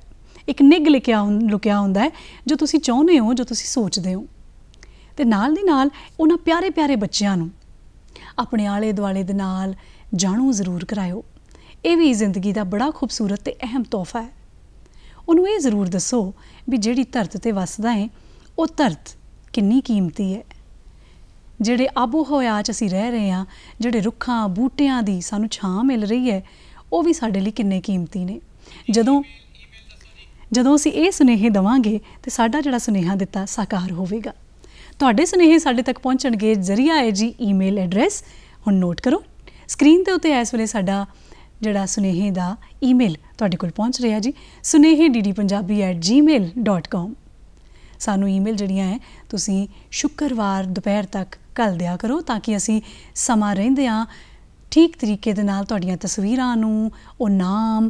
ਇੱਕ ਨਿਗ ਲੁਕਿਆ ਲੁਕਿਆ ਹੁੰਦਾ ਹੈ ਜੋ ਤੁਸੀਂ ਚਾਹੁੰਦੇ ਹੋ ਜੋ ਤੁਸੀਂ ਸੋਚਦੇ ਹੋ ਤੇ ਨਾਲ ਦੀ ਨਾਲ ਉਹਨਾਂ ਪਿਆਰੇ ਪਿਆਰੇ ਬੱਚਿਆਂ ਨੂੰ ਆਪਣੇ ਆਲੇ ਦੁਆਲੇ ਦੇ ਨਾਲ ਜਾਣੂ ਜ਼ਰੂਰ ਕਰਾਇਓ ਇਹ ਵੀ ਜ਼ਿੰਦਗੀ ਦਾ ਬੜਾ ਖੂਬਸੂਰਤ ਤੇ ਅਹਿਮ ਤੋਹਫਾ ਹੈ ਉਹਨੂੰ ਇਹ ਜ਼ਰੂਰ ਦੱਸੋ ਵੀ ਜਿਹੜੀ ਧਰਤ ਤੇ ਵਸਦਾ ਹੈ ਉਹ ਧਰਤ ਕਿੰਨੀ ਕੀਮਤੀ ਹੈ ਜਿਹੜੇ ਆਬੋ ਹੋਇਆ ਚ ਅਸੀਂ ਰਹਿ ਰਹੇ ਹਾਂ ਜਿਹੜੇ ਰੁੱਖਾਂ ਬੂਟਿਆਂ ਦੀ ਸਾਨੂੰ ਛਾਂ ਮਿਲ ਰਹੀ ਹੈ ਉਹ ਵੀ ਸਾਡੇ ਲਈ ਕਿੰਨੇ ਕੀਮਤੀ ਨੇ ਜਦੋਂ ਜਦੋਂ ਅਸੀਂ ਇਹ ਸੁਨੇਹੇ ਦਵਾਂਗੇ ਤੇ ਸਾਡਾ ਜਿਹੜਾ ਸੁਨੇਹਾ ਦਿੱਤਾ ਸਾਕਾਰ ਹੋਵੇਗਾ ਤੁਹਾਡੇ ਸੁਨੇਹੇ ਸਾਡੇ ਤੱਕ ਪਹੁੰਚਣਗੇ ਜ਼ਰੀਆ ਹੈ ਜੀ ਈਮੇਲ ਐਡਰੈਸ ਹੁਣ ਨੋਟ ਕਰੋ ਸਕਰੀਨ ਤੇ ਉੱਤੇ ਇਸ ਵੇਲੇ ਸਾਡਾ ਜਿਹੜਾ ਸੁਨੇਹੇ ਦਾ ਈਮੇਲ ਤੁਹਾਡੇ ਕੋਲ ਪਹੁੰਚ ਰਿਹਾ ਜੀ sunehe.ddpunjabi@gmail.com ਸਾਨੂੰ ਈਮੇਲ ਜਿਹੜੀਆਂ ਹੈ ਤੁਸੀਂ ਸ਼ੁੱਕਰਵਾਰ ਦੁਪਹਿਰ ਤੱਕ ਕੱਲ ਦਿਆ ਕਰੋ ਤਾਂ ਕਿ ਅਸੀਂ ਸਮਾਂ ਰਹਿੰਦੇ ਆ ਠੀਕ ਤਰੀਕੇ ਦੇ ਨਾਲ ਤੁਹਾਡੀਆਂ ਤਸਵੀਰਾਂ ਨੂੰ ਉਹ ਨਾਮ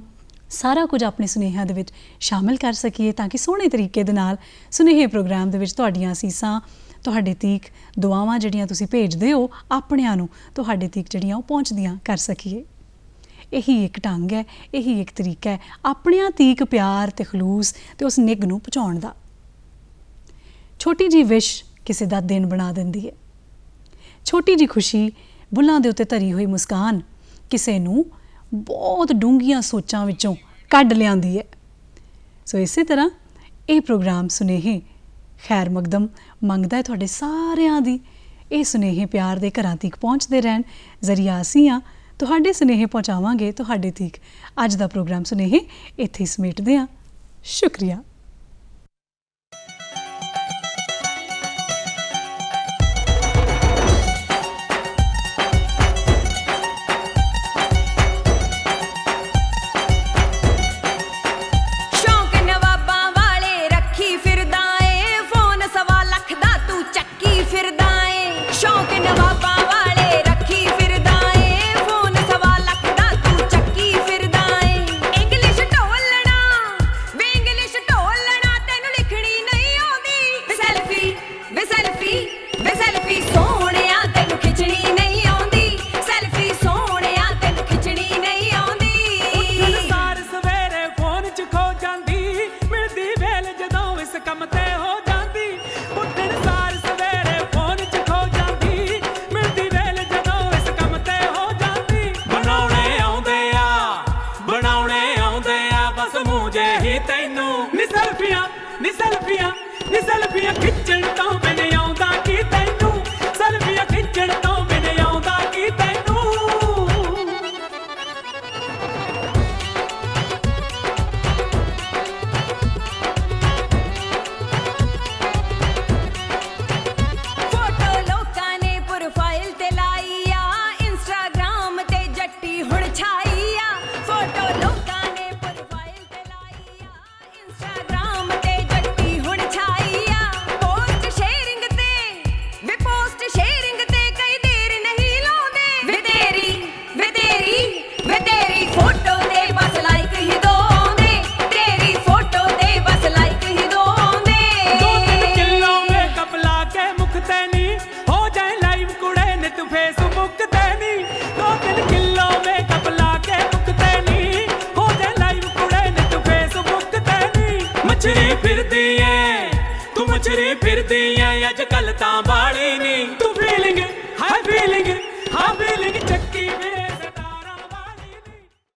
ਸਾਰਾ ਕੁਝ ਆਪਣੇ ਸੁਨੇਹਿਆਂ ਦੇ ਵਿੱਚ ਸ਼ਾਮਿਲ ਕਰ ਸਕੀਏ ਤਾਂ ਕਿ ਸੋਹਣੇ ਤਰੀਕੇ ਦੇ ਨਾਲ ਸੁਨੇਹੇ ਪ੍ਰੋਗਰਾਮ ਦੇ ਵਿੱਚ ਤੁਹਾਡੀਆਂ ਅਸੀਸਾਂ ਤੁਹਾਡੇ ਤੀਕ ਦੁਆਵਾਂ ਜਿਹੜੀਆਂ ਤੁਸੀਂ ਭੇਜਦੇ ਹੋ ਆਪਣਿਆਂ ਨੂੰ ਤੁਹਾਡੇ ਤੀਕ ਜਿਹੜੀਆਂ ਉਹ ਪਹੁੰਚਦੀਆਂ ਕਰ ਸਕੀਏ ਇਹੀ ਇੱਕ ਢੰਗ ਹੈ ਇਹੀ ਇੱਕ ਤਰੀਕਾ ਹੈ ਆਪਣਿਆਂ ਤੀਕ ਪਿਆਰ ਤੇ ਖਲੂਸ ਤੇ ਉਸ ਨਿੱਗ ਨੂੰ ਪਹੁੰਚਾਉਣ ਦਾ ਛੋਟੀ ਜੀ ਵਿਸ਼ ਕਿਸੇ ਦਾ ਦਿਨ ਬਣਾ ਦਿੰਦੀ ਹੈ ਛੋਟੀ ਜੀ ਖੁਸ਼ੀ ਬੁੱਲਾਂ ਦੇ ਉੱਤੇ ਧਰੀ ਹੋਈ ਮੁਸਕਾਨ ਕਿਸੇ ਨੂੰ ਬਹੁਤ ਡੂੰਘੀਆਂ ਸੋਚਾਂ ਵਿੱਚੋਂ ਕੱਢ ਲਿਆਂਦੀ ਹੈ ਸੋ ਇਸੇ ਤਰ੍ਹਾਂ ਇਹ ਪ੍ਰੋਗਰਾਮ ਸੁਨੇਹੇ ਖੈਰ ਮਕਦਮ ਮੰਗਦਾ ਹੈ ਤੁਹਾਡੇ ਸਾਰਿਆਂ ਦੀ ਇਹ ਸੁਨੇਹੇ ਪਿਆਰ ਦੇ ਘਰਾਂ ਤੱਕ ਪਹੁੰਚਦੇ ਰਹਿਣ ਜ਼ਰੀਆ ਅਸੀਂ ਆ ਤੁਹਾਡੇ ਸੁਨੇਹੇ ਪਹੁੰਚਾਵਾਂਗੇ ਤੁਹਾਡੇ ਤੱਕ ਅੱਜ ਦਾ ਪ੍ਰੋਗਰਾਮ ਸੁਨੇਹੇ ਇੱਥੇ ਸਮੇਟਦੇ ਆ ਸ਼ੁਕਰੀਆ ਸੈਲਫੀਆਂ ਇਹ ਸੈਲਫੀਆਂ ਖਿੱਚਣ ਤੋਂ